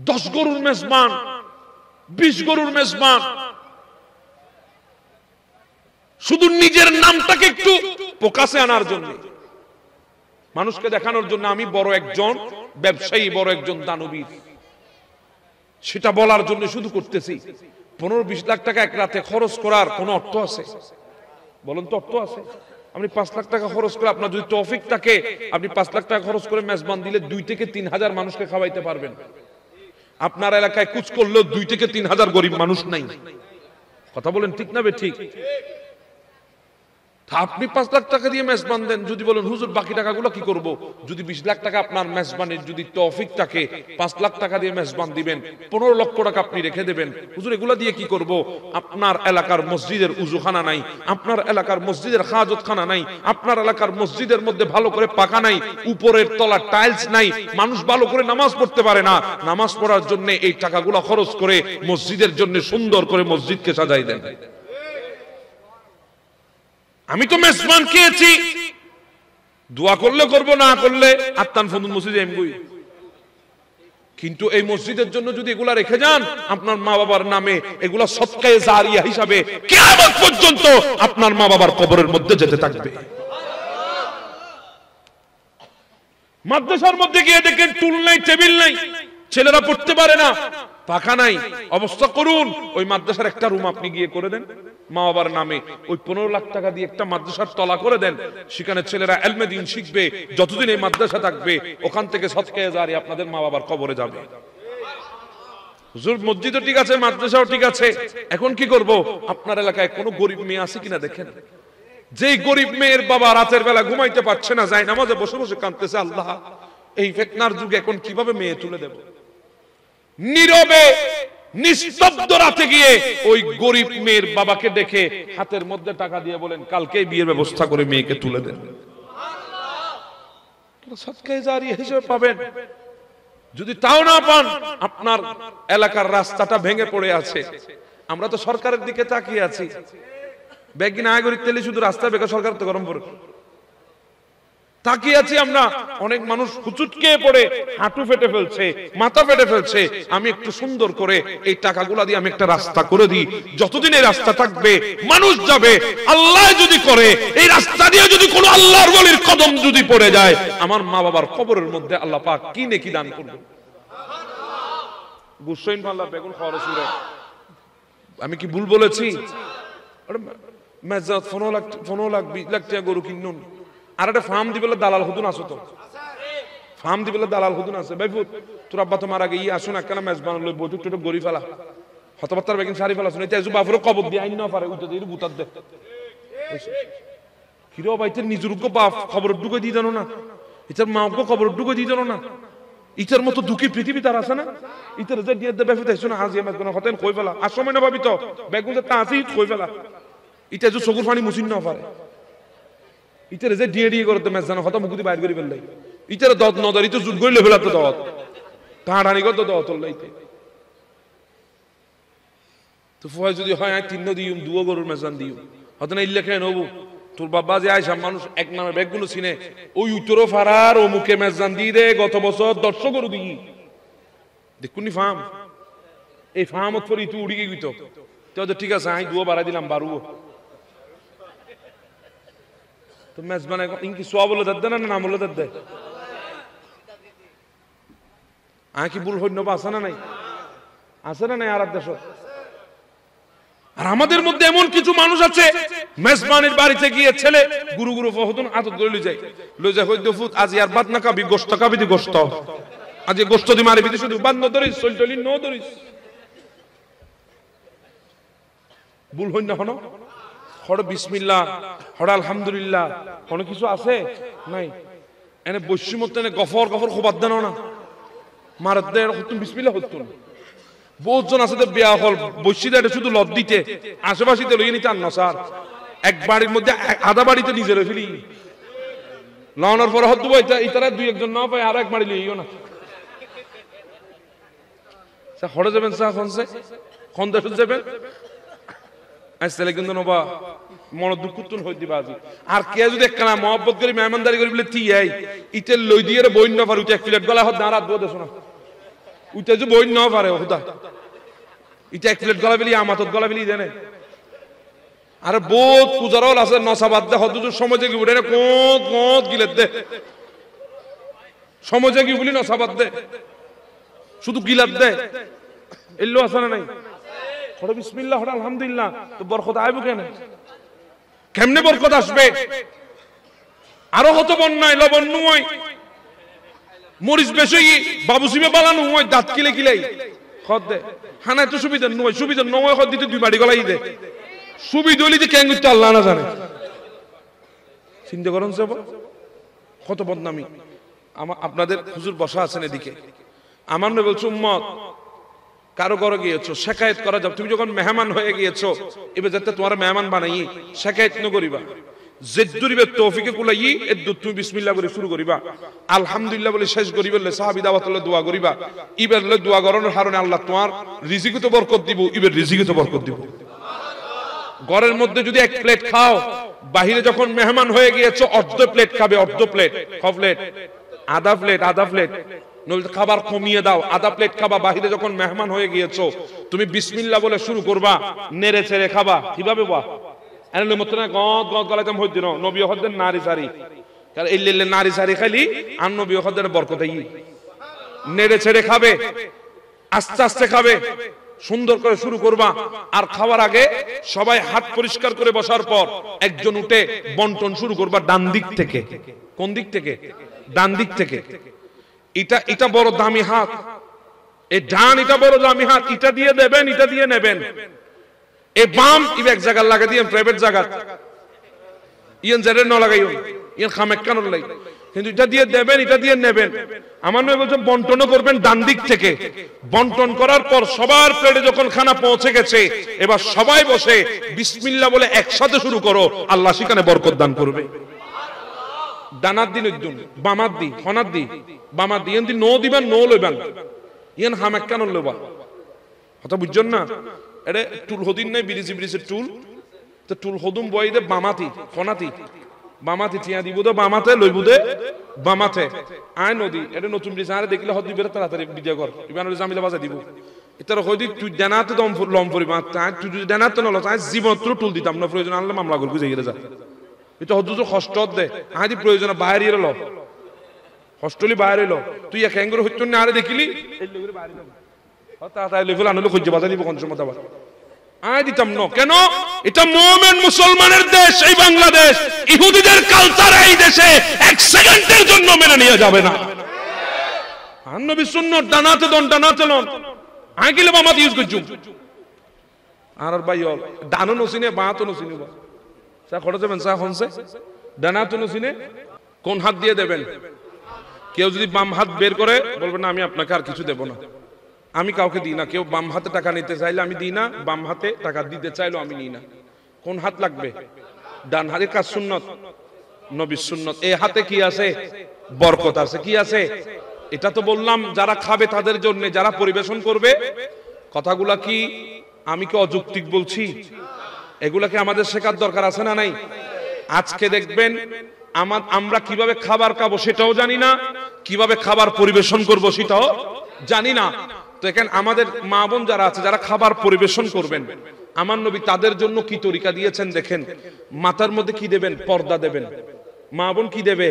দশ গরুর মেজবান বিশ গরুর মেজবান শুধু নিজের নামটাকে একটু প্রকাশে আনার জন্য মানুষকে দেখানোর জন্য আমি বড় একজন ব্যবসায়ী বড় একজন দানবীর সেটা বলার জন্য শুধু করতেছি পনেরো বিশ লাখ টাকা এক রাতে খরচ করার কোনো অর্থ আছে বলুন তো অর্থ আছে আপনি পাঁচ লাখ টাকা খরচ করে আপনার যদি টফিক থাকে আপনি পাঁচ লাখ টাকা খরচ করে মেজবান দিলে দুই থেকে তিন হাজার মানুষকে খাওয়াইতে পারবেন আপনার এলাকায় কুচ করলেও দুই থেকে তিন হাজার গরিব মানুষ নাই কথা বলেন ঠিক না বে ঠিক আপনি পাঁচ লাখ টাকা দিয়ে মেজবান দেন যদি বলেন হুজুর বাকি টাকাগুলো কি করব। যদি বিশ লাখ টাকা আপনার মেজবানের যদি তফিক থাকে পাঁচ লাখ টাকা দিয়ে মেজবান দিবেন পনেরো লক্ষ টাকা আপনি রেখে দেবেন হুজুর এগুলা দিয়ে কি করব। আপনার এলাকার মসজিদের উজুখানা নাই আপনার এলাকার মসজিদের খাজতখানা নাই আপনার এলাকার মসজিদের মধ্যে ভালো করে পাকা নাই উপরের তলা টাইলস নাই মানুষ ভালো করে নামাজ পড়তে পারে না নামাজ পড়ার জন্য এই টাকাগুলো খরচ করে মসজিদের জন্য সুন্দর করে মসজিদকে সাজাই দেন আমি তো মেসমান খেয়েছি দোয়া করলে করব না করলে আত্মান ফন্দুন মসজিদে এমগুই কিন্তু এই মসজিদের জন্য যদি এগুলা রেখে যান আপনার মা বাবার নামে এগুলো সৎকায় জারিয়া হিসাবে কেমন পর্যন্ত আপনার মা বাবার কবরের মধ্যে যেতে থাকবে মাদ্রাসার মধ্যে গিয়ে দেখেন টুল নাই টেবিল নাই ছেলেরা পড়তে পারে না টাকা নাই অবস্থা করুন ওই মাদ্রাসার একটা রুম আপনি গিয়ে করে দেন মা বাবার নামে ওই পনেরো লাখ টাকা দিয়ে একটা মাদ্রাসার তলা করে দেন সেখানে ছেলেরা এলমেদিন শিখবে যতদিন এই মাদ্রাসা থাকবে ওখান থেকে সৎকে যারে আপনাদের মা বাবার কবরে যাবে মসজিদও ঠিক আছে মাদ্রাসাও ঠিক আছে এখন কি করব আপনার এলাকায় কোনো গরিব মেয়ে আছে কিনা দেখেন যে গরিব মেয়ের বাবা রাতের বেলা ঘুমাইতে পারছে না যায় নামাজে বসে বসে কাঁদতেছে আল্লাহ এই ফেকনার যুগে এখন কিভাবে মেয়ে তুলে দেবো নীরবে নিস্তব্ধ রাতে গিয়ে ওই গরিব মেয়ের বাবাকে দেখে হাতের মধ্যে টাকা দিয়ে বলেন কালকে বিয়ের ব্যবস্থা করে মেয়েকে তুলে দেন পাবেন যদি তাও না পান আপনার এলাকার রাস্তাটা ভেঙে পড়ে আছে আমরা তো সরকারের দিকে তাকিয়ে আছি ব্যাগিন আয় তেলে শুধু রাস্তা বেকার সরকার তো গরম পড়ে তাকিয়ে আছি আমরা অনেক মানুষ হুচুটকে পড়ে হাঁটু ফেটে ফেলছে মাথা ফেটে ফেলছে আমি একটু সুন্দর করে এই টাকাগুলা দিয়ে আমি একটা রাস্তা করে দিই যতদিন এই রাস্তা থাকবে মানুষ যাবে আল্লাহ যদি করে এই রাস্তা দিয়ে যদি কোনো আল্লাহর গলির কদম যদি পড়ে যায় আমার মা বাবার কবরের মধ্যে আল্লাহ পাক কি নেকি দান করবে গুসাইন আমি কি ভুল বলেছি ফোনও লাগবে লাগতে গরু কিনুন আর একটা ফার্ম দিবে দালাল হুদুন আসো তো ফার্ম দিবে দালাল হুদুন আছে ভাইফুত তোর আব্বা তো মারা গিয়ে আসুন একখানা মেজবান লই বৈঠক টুটুক গড়ি ফেলা হতবত্তার বেগিন সারি ফেলা শুনে তাই বাফুরে কবর দিয়ে আইন না পারে উঠে দিয়ে বুতার দে কিরে বাইতে নিজের বাপ খবর ঢুকে দিয়ে জানো না এটার মাকে খবর ঢুকে দিয়ে জানো না ইটার মতো দুঃখী পৃথিবী তার আছে না ইটার যে দিয়ে দেবে হাজি আমার কোনো হতেন কই ফেলা আর সময় না ভাবি তো বেগুন যে তা আছে কই ফেলা ইটা যে মুসিন না পারে ইতারে যে ডিয়ে ডিয়ে করতে মেসানো কথা মুকুতি বাইর করে ফেললাই ইতারে দত নদর ইতো জুট গইলে ফেলাতে দত টানাটানি করতে দত লাইতে তো ফয় যদি হয় আই তিন দিউম দুও গরুর মেসান দিও হতে না ইল্লে খেয়ে নবু তোর বাবা যে আয়সা মানুষ এক নামে ব্যাগগুলো চিনে ওই উত্তরও ফারার ও মুখে মেজান দিয়ে দে গত বছর দর্শক গরু দিই দেখুন ফার্ম এই ফার্মত পরে তুই উড়ি গিয়ে তো ঠিক আছে আই দুও বাড়াই দিলাম বারুও তো মেজবান দাদ না নাম দাদ ভুল আছে না নাই আছে না নাই আর দেশ আর আমাদের মধ্যে এমন কিছু মানুষ আছে মেজবানের বাড়িতে গিয়ে ছেলে গুরু গুরু ফহদুন আদত করে যায় লই যায় হইতে ফুত আজ আর বাদ না কাবি গোস্ত কাবি দি গোস্ত আজি গোস্ত দি মারি বিদি শুধু বাদ ন ধরিস চল টলি ন ধরিস ভুল না হনো হড় বিসমিল্লা হড় আলহামদুলিল্লাহ কোনো কিছু আছে নাই এনে বৈশ্য এনে গফর গফর খোবাদ দেন না মারাত দেয় হতুন বিসমিল্লা হতুন বহুতজন আছে তো বিয়া হল বৈশ্যিদা এটা শুধু লব দিতে আশেপাশে লইয়ে নিতে আন্ন স্যার এক বাড়ির মধ্যে আধা বাড়িতে নিজে রয়েছিলি লওয়ানোর পরে হত দুবাই ইতারা দুই একজন না পায় আর এক বাড়ি লইও না হরে যাবেন স্যার খনসে খন দেশে যাবেন আসলে কিন্তু নবা মন দুঃখতুন হই দিবা আজি আর কে যদি একখানা মহব্বত করি মেহমানদারি করি বলে তুই এই ইতে লই দিয়ে বই ন পারে উঠে এক প্লেট গলা হত দাঁড়া দো দেশো না উঠে যে বই ন পারে হুদা ইতে এক প্লেট গলা বেলি আমাতত গলা বেলি দেনে আর বহুত পূজারল আছে নসাবাদ দে হত সময় যে উঠে না কোঁত কোঁত গিলে দে সময় কি বলি নসাবাদ দে শুধু গিলাত দে এলো আছে না নাই হড় বিসমিল্লাহ আলহামদুলিল্লাহ তো বরকত আইব কেন কেমনে বরকত আসবে আরো কত বন্যায় লবণ নুয় মরিচ বেশি বাবুসিমে বালানো হয় দাঁত কিলে কিলাই খদ দে হানায় তো সুবিধা নয় সুবিধা নয় খদ দিতে দুই বাড়ি গলাই দে সুবিধা হইলে কেন করতে আল্লাহ না জানে চিন্তা করেন সব কত বদনামি আমার আপনাদের হুজুর বসা আছেন এদিকে আমার নয় বলছে উম্মত কারো ঘরে গিয়েছো শেখায়ত করা যাবে তুমি যখন মেহমান হয়ে গিয়েছো এবার যাতে তোমার মেহমান বানাই শেখায়ত ন করিবা জেদ্দুরিবে তৌফিকে কুলাইই এদ্দুর তুমি বিসমিল্লাহ করে শুরু করিবা আলহামদুলিল্লাহ বলে শেষ করিবে সাহাবি দাওয়াত দোয়া করিবা ইবের দোয়া করানোর কারণে আল্লাহ তোমার রিজিকে তো বরকত দিব ইবের রিজিকে তো বরকত দিব ঘরের মধ্যে যদি এক প্লেট খাও বাহিরে যখন মেহমান হয়ে গিয়েছো অর্ধ প্লেট খাবে অর্ধ প্লেট ক প্লেট আধা প্লেট আধা প্লেট নইলে খাবার কমিয়ে দাও আধা প্লেট খাবা বাহিরে যখন মেহমান হয়ে গিয়েছো তুমি বিসমিল্লা বলে শুরু করবা নেড়ে ছেড়ে খাবা কিভাবে বা এনে মতনে গদ গদ গলাইতাম হই দিন নবী হদের নারী সারি কারণ ইল্লিল্লে নারী সারি খালি আর নবী হদ্দের বরকতাই নেড়ে ছেড়ে খাবে আস্তে আস্তে খাবে সুন্দর করে শুরু করবা আর খাওয়ার আগে সবাই হাত পরিষ্কার করে বসার পর একজন উঠে বন্টন শুরু করবা ডান দিক থেকে কোন দিক থেকে ডান দিক থেকে এটা এটা বড় দামি হাত এই ডান এটা বড় দামি হাত এটা দিয়ে দেবেন এটা দিয়ে নেবেন এই বাম ইবে এক জায়গার লাগা দিয়ে প্রাইভেট জায়গা ইয়েন জেরের ন লাগাইও ইয়েন খামেকানোর লাই কিন্তু এটা দিয়ে দেবেন এটা দিয়ে নেবেন আমার মেয়ে বলছে বন্টনও করবেন ডান দিক থেকে বন্টন করার পর সবার পেটে যখন খানা পৌঁছে গেছে এবার সবাই বসে বিসমিল্লা বলে একসাথে শুরু করো আল্লাহ সেখানে বরকত দান করবে ডানার দিন একদম বামার দি হনার দি বামার দি এন নো দিবান নো লইবান ইয়ান হামাক্কান লইবা হতা বুঝছেন না এটা টুল হদিন নাই বিরিজি বিরিজে টুল তো টুল হদুম বই দে বামাতি হনাতি বামাতি টিয়া দিব দে বামাতে লইব দে বামাতে আয় নদী এটা নতুন ব্রিজ আরে দেখলে হদ দিবে তাড়াতাড়ি বিদ্যা কর ইবান জামিলা বাজা দিব এটার হয়তো তুই ডানাতে দম লম পরিমাণ তুই যদি ডানাতে নল জীবন টুল দিতাম না প্রয়োজন আনলে মামলা করবি যাই যা এটা দে আহাদি প্রয়োজন বাইরে এলো হস্টলি বাইরে এলো তুই এক অ্যাঙ্গুর হইতো না আরে দেখিলি তাড়াতাড়ি খুঁজে নিব আবার আয় দিতাম ন কেন এটা মোমেন মুসলমানের দেশ এই বাংলাদেশ ইহুদিদের কালচার এই দেশে এক সেকেন্ডের জন্য মেনে নিয়ে যাবে না আন্ন শূন্য ডানাতে দন ডানাতে লন আঁকিলে মামাতে ইউজ করছুম আর ভাই ডানো নসিনে বাঁতো নসিনে বা চা খরচ দেবেন চা খনছে ডানা কোন হাত দিয়ে দেবেন কেউ যদি বাম হাত বের করে বলবেন না আমি আপনাকে আর কিছু দেব না আমি কাউকে দিই না কেউ বাম হাতে টাকা নিতে চাইলে আমি দিই না বাম হাতে টাকা দিতে চাইলেও আমি নিই না কোন হাত লাগবে ডান হাতে কাজ সুন্নত নবী সুন্নত এ হাতে কি আছে বরকত আছে কি আছে এটা তো বললাম যারা খাবে তাদের জন্য যারা পরিবেশন করবে কথাগুলা কি আমি কি অযৌক্তিক বলছি এগুলাকে আমাদের শেখার দরকার আছে না নাই আজকে দেখবেন আমার আমরা কিভাবে খাবার খাবো সেটাও জানি না কিভাবে খাবার পরিবেশন করবো সেটাও জানি না তো এখানে আমাদের মা বোন যারা আছে যারা খাবার পরিবেশন করবেন আমার নবী তাদের জন্য কি তরিকা দিয়েছেন দেখেন মাথার মধ্যে কি দেবেন পর্দা দেবেন মা বোন কি দেবে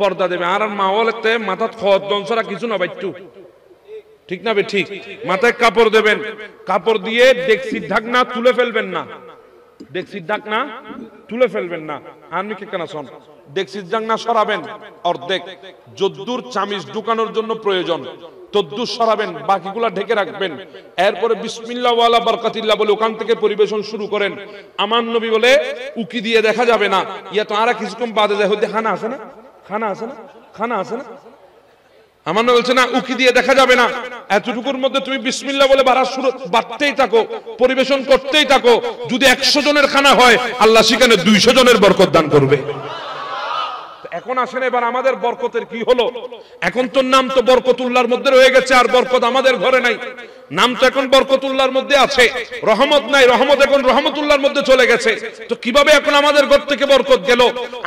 পর্দা দেবে আর মা বলতে মাথার খত দংসরা কিছু না বাইটু ঠিক না বে ঠিক মাথায় কাপড় দেবেন কাপড় দিয়ে ডেকসির ঢাকনা তুলে ফেলবেন না দেখছি ডাক না তুলে ফেলবেন না আমি কে কেন শোন দেখছি ডাক না সরাবেন অর্ধেক যদ্দুর চামিজ ঢুকানোর জন্য প্রয়োজন তদ্দুর সরাবেন বাকিগুলা ঢেকে রাখবেন এরপরে বিসমিল্লাহ ওয়ালা বরকাতিল্লাহ বলে ওখান থেকে পরিবেশন শুরু করেন আমার নবী বলে উকি দিয়ে দেখা যাবে না ইয়া তো আরা কিছুক্ষণ বাদে যায় হতে খানা আছে না খানা আছে না খানা আছে না আমার না বলছে না উকি দিয়ে দেখা যাবে না এতটুকুর মধ্যে তুমি বিসমিল্লা বলে বাড়ার শুরু বাড়তেই থাকো পরিবেশন করতেই থাকো যদি একশো জনের খানা হয় আল্লাহ সেখানে দুইশো জনের বরকত দান করবে এখন আসেন এবার আমাদের বরকতের কি হলো এখন তোর নাম তো বরকতুল্লার মধ্যে রয়ে গেছে আর বরকত আমাদের ঘরে নাই নাম তো এখন বরকতুল্লার মধ্যে আছে রহমত নাই রহমত এখন রহমতুল্লার মধ্যে চলে গেছে তো কিভাবে এখন আমাদের ঘর থেকে বরকত গেল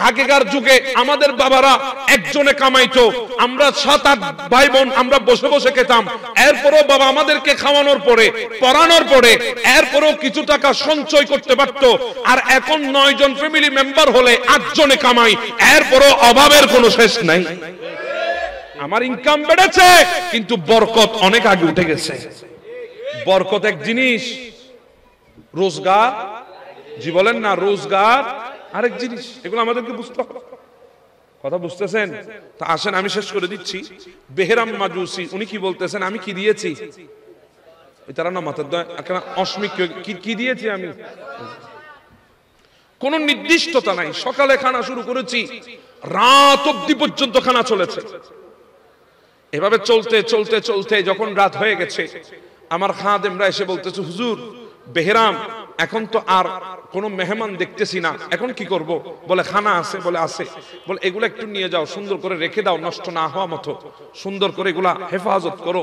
আগেকার যুগে আমাদের বাবারা একজনে কামাইতো আমরা সাত আট ভাই বোন আমরা বসে বসে খেতাম এরপরও বাবা আমাদেরকে খাওয়ানোর পরে পড়ানোর পরে এরপরও কিছু টাকা সঞ্চয় করতে পারত আর এখন নয় জন ফ্যামিলি মেম্বার হলে আটজনে কামাই এরপরও অভাবের কোনো শেষ নাই আমার ইনকাম বেড়েছে কিন্তু বরকত অনেক আগে উঠে গেছে বরকত এক জিনিস রোজগার জি বলেন না রোজগার আরেক জিনিস এগুলো আমাদেরকে বুঝতে হবে কথা বুঝতেছেন তা আসেন আমি শেষ করে দিচ্ছি বেহেরাম মাজুসি উনি কি বলতেছেন আমি কি দিয়েছি তারা না মাথার অস্মিক কি দিয়েছি আমি কোন নির্দিষ্টতা নাই সকালে খানা শুরু করেছি রাত অব্দি পর্যন্ত খানা চলেছে এভাবে চলতে চলতে চলতে যখন রাত হয়ে গেছে আমার খাদেমরা এসে বলতেছে হুজুর বেহরাম এখন তো আর কোনো মেহমান দেখতেছি না এখন কি করব বলে খানা আছে বলে আছে বলে এগুলো একটু নিয়ে যাও সুন্দর করে রেখে দাও নষ্ট না হওয়া মতো সুন্দর করে এগুলা হেফাজত করো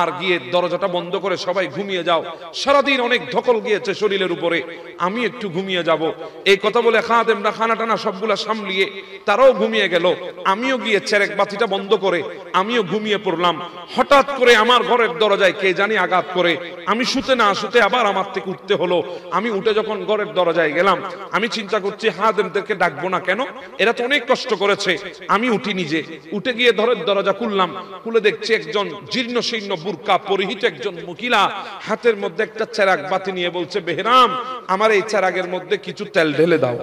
আর গিয়ে দরজাটা বন্ধ করে সবাই ঘুমিয়ে যাও সারাদিন অনেক ধকল গিয়েছে শরীরের উপরে আমি একটু ঘুমিয়ে যাব। এই কথা বলে খাদেমরা খানা টানা সবগুলা সামলিয়ে তারাও ঘুমিয়ে গেল আমিও গিয়ে চেরেক বাতিটা বন্ধ করে আমিও ঘুমিয়ে পড়লাম হঠাৎ করে আমার ঘরের দরজায় কে জানি আঘাত করে আমি শুতে না শুতে আবার আমার থেকে উঠতে হলো আমি উঠে যখন ঘরের দরজায় গেলাম আমি চিন্তা করছি হাদেমদেরকে ডাকবো না কেন এরা তো অনেক কষ্ট করেছে আমি উঠি নিজে উঠে গিয়ে ধরের দরজা খুললাম খুলে দেখছি একজন জীর্ণ শীর্ণ বুরকা পরিহিত একজন মুকিলা হাতের মধ্যে একটা চেরাগ বাতি নিয়ে বলছে বেহরাম আমার এই চেরাগের মধ্যে কিছু তেল ঢেলে দাও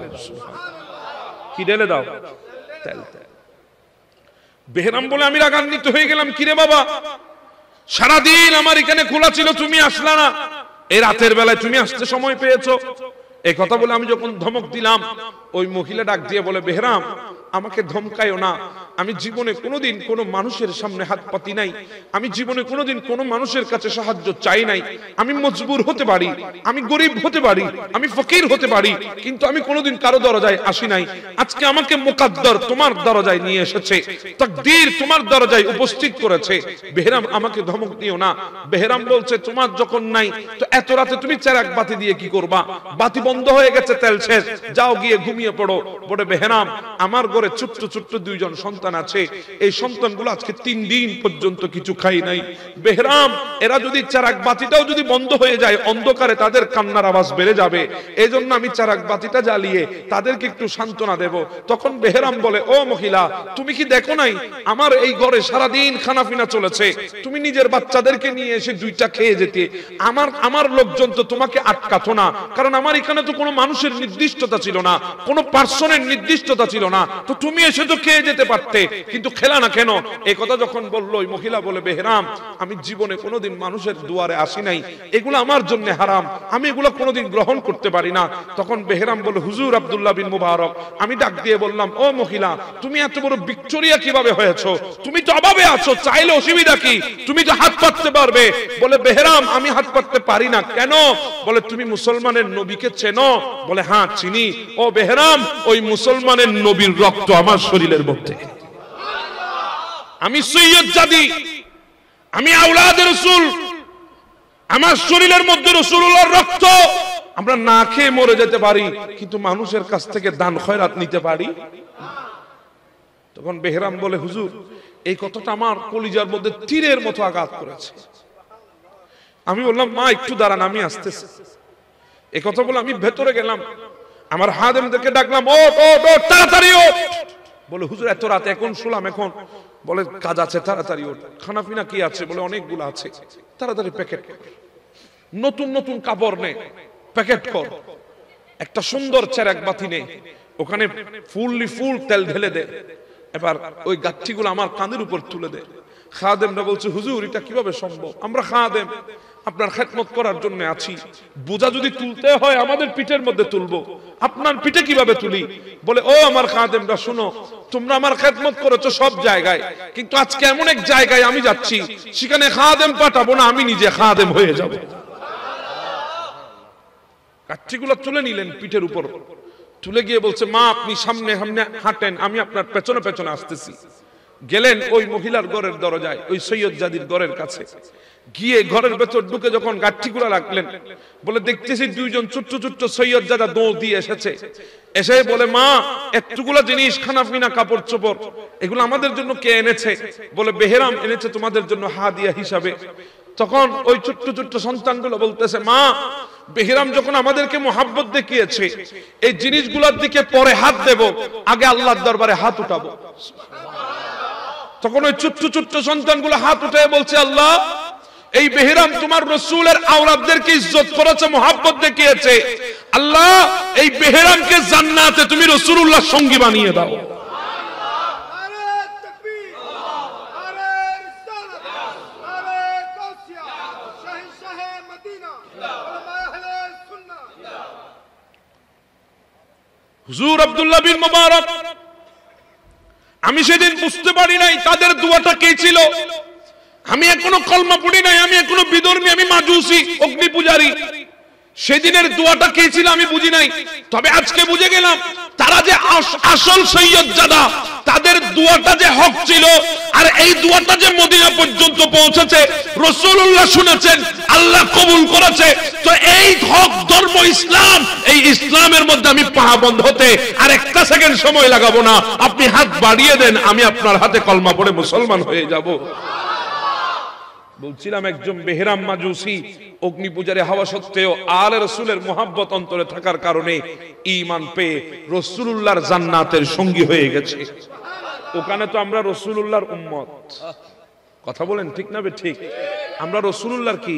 কি ঢেলে দাও তেল বেহরাম বলে আমি রাগান্বিত হয়ে গেলাম কিরে বাবা সারাদিন আমার এখানে খোলা ছিল তুমি আসলা না এই রাতের বেলায় তুমি আসতে সময় পেয়েছো এই কথা বলে আমি যখন ধমক দিলাম ওই মহিলা ডাক দিয়ে বলে বেহরাম আমাকে ধমকায়ও না আমি জীবনে কোনোদিন কোনো মানুষের সামনে হাত পাতি নাই আমি জীবনে কোনোদিন কোনো মানুষের কাছে সাহায্য চাই নাই আমি মজবুর হতে পারি আমি গরিব হতে পারি আমি ফকির হতে পারি কিন্তু আমি কোনোদিন কারো দরজায় আসি নাই আজকে আমাকে মোকাদ্দর তোমার দরজায় নিয়ে এসেছে তাকদীর তোমার দরজায় উপস্থিত করেছে বেহরাম আমাকে ধমক দিও না বেহরাম বলছে তোমার যখন নাই তো এত রাতে তুমি চেরাক বাতি দিয়ে কি করবা বাতি বন্ধ হয়ে গেছে তেল শেষ যাও গিয়ে ঘুমিয়ে পড়ো বলে বেহরাম আমার করে ছোট্ট ছোট্ট দুইজন সন্তান আছে এই সন্তানগুলো আজকে তিন দিন পর্যন্ত কিছু খাই নাই বেহরাম এরা যদি চারাক বাতিটাও যদি বন্ধ হয়ে যায় অন্ধকারে তাদের কান্নার আওয়াজ বেড়ে যাবে এই জন্য আমি চারাক বাতিটা জ্বালিয়ে তাদেরকে একটু সান্ত্বনা দেব তখন বেহরাম বলে ও মহিলা তুমি কি দেখো নাই আমার এই ঘরে সারা দিন খানাফিনা চলেছে তুমি নিজের বাচ্চাদেরকে নিয়ে এসে দুইটা খেয়ে যেতে আমার আমার লোকজন তো তোমাকে আটকাতো না কারণ আমার এখানে তো কোনো মানুষের নির্দিষ্টতা ছিল না কোনো পার্সনের নির্দিষ্টতা ছিল না তো তুমি এসে তো খেয়ে যেতে পারতে কিন্তু খেলা না কেন এই কথা যখন বললো ওই মহিলা বলে বেহরাম আমি জীবনে কোনোদিন মানুষের দুয়ারে আসি নাই এগুলো আমার জন্য হারাম আমি এগুলো কোনোদিন গ্রহণ করতে পারি না তখন বেহরাম বলে হুজুর আবদুল্লাহ বিন মুবারক আমি ডাক দিয়ে বললাম ও মহিলা তুমি এত বড় ভিক্টোরিয়া কিভাবে হয়েছো তুমি তো অভাবে আছো চাইলে অসুবিধা কি তুমি তো হাত পাততে পারবে বলে বেহরাম আমি হাত পাততে পারি না কেন বলে তুমি মুসলমানের নবীকে চেনো বলে হ্যাঁ চিনি ও বেহরাম ওই মুসলমানের নবীর রক্ত রক্ত আমার শরীরের মধ্যে আমি সৈয়দ জাদি আমি আউলাদের রসুল আমার শরীরের মধ্যে রসুল্লাহর রক্ত আমরা না খেয়ে মরে যেতে পারি কিন্তু মানুষের কাছ থেকে দান খয়রাত নিতে পারি তখন বেহরাম বলে হুজুর এই কথাটা আমার কলিজার মধ্যে তীরের মতো আঘাত করেছে আমি বললাম মা একটু দাঁড়ান আমি আসতেছি এ কথা বলে আমি ভেতরে গেলাম আমার হাদেমদেরকে ডাকলাম ও ও তাড়াতাড়ি ওঠ বলে হুজুর এত রাতে এখন শুলাম এখন বলে কাজ আছে তাড়াতাড়ি ওঠ খানা পিনা কি আছে বলে অনেকগুলো আছে তাড়াতাড়ি প্যাকেট নতুন নতুন কাপড় নে প্যাকেট কর একটা সুন্দর চেরাক বাতি নে ওখানে ফুললি ফুল তেল ঢেলে দে এবার ওই গাছটিগুলো আমার কাঁধের উপর তুলে দে খাদেমরা বলছে হুজুর এটা কিভাবে সম্ভব আমরা খাদেম আপনার খেদমত করার জন্য আছি বোঝা যদি তুলতে হয় আমাদের পিঠের মধ্যে তুলবো আপনার পিঠে কিভাবে তুলি বলে ও আমার খাদেমরা শুনো তোমরা আমার খেদমত করেছো সব জায়গায় কিন্তু আজকে এমন এক জায়গায় আমি যাচ্ছি সেখানে খাদেম পাঠাবো না আমি নিজে খাদেম হয়ে যাব কাঠিগুলো তুলে নিলেন পিঠের উপর তুলে গিয়ে বলছে মা আপনি সামনে সামনে হাঁটেন আমি আপনার পেছনে পেছনে আসতেছি গেলেন ওই মহিলার গড়ের দরজায় ওই সৈয়দ জাদির গড়ের কাছে গিয়ে ঘরের ভেতর ঢুকে যখন গাঠি গাঠটিগুলা রাখলেন বলে দেখতেছি দুইজন ছোট্ট ছোট্ট সৈয়দ জাদা দৌড় দিয়ে এসেছে এসে বলে মা একটুগুলো জিনিস খানা পিনা কাপড় চোপড় এগুলো আমাদের জন্য কে এনেছে বলে বেহেরাম এনেছে তোমাদের জন্য হা দিয়া হিসাবে তখন ওই ছোট্ট ছোট্ট সন্তানগুলো বলতেছে মা বেহিরাম যখন আমাদেরকে মোহাব্বত দেখিয়েছে এই জিনিসগুলোর দিকে পরে হাত দেব আগে আল্লাহর দরবারে হাত উঠাবো তখন ওই ছোট্ট ছোট্ট সন্তানগুলো হাত উঠে বলছে আল্লাহ এই বেহরাম তোমার রসুলের আওরাবদেরকে ইজ্জত করেছে মোহাব্বত দেখিয়েছে আল্লাহ এই বেহরামকে জান্নাতে তুমি রসুল্লাহ সঙ্গী বানিয়ে দাও হুজুর আব্দুল্লাহ বিন মুবারক আমি সেদিন বুঝতে পারি নাই তাদের দুয়াটা কে ছিল আমি এখনো কলমা পড়ি নাই আমি এখনো বিধর্মী আমি মাজুসি অগ্নি পূজারী সেদিনের দোয়াটা কে ছিল আমি বুঝি নাই তবে আজকে বুঝে গেলাম তারা যে আসল সৈয়দ জাদা তাদের দুয়াটা যে হক ছিল আর এই দুয়াটা যে মদিনা পর্যন্ত পৌঁছেছে রসুল্লাহ শুনেছেন আল্লাহ কবুল করেছে তো এই হক ধর্ম ইসলাম এই ইসলামের মধ্যে আমি পাহা বন্ধ হতে আর একটা সেকেন্ড সময় লাগাবো না আপনি হাত বাড়িয়ে দেন আমি আপনার হাতে কলমা পড়ে মুসলমান হয়ে যাব বলছিলাম একজন বেহরাম মাজুসি অগ্নি পূজারে হওয়া সত্ত্বেও আল রসুলের মোহাব্বত অন্তরে থাকার কারণে ইমান পেয়ে রসুল্লাহর জান্নাতের সঙ্গী হয়ে গেছে ওখানে তো আমরা রসুল্লাহর উম্মত কথা বলেন ঠিক না ঠিক আমরা রসুল্লাহর কি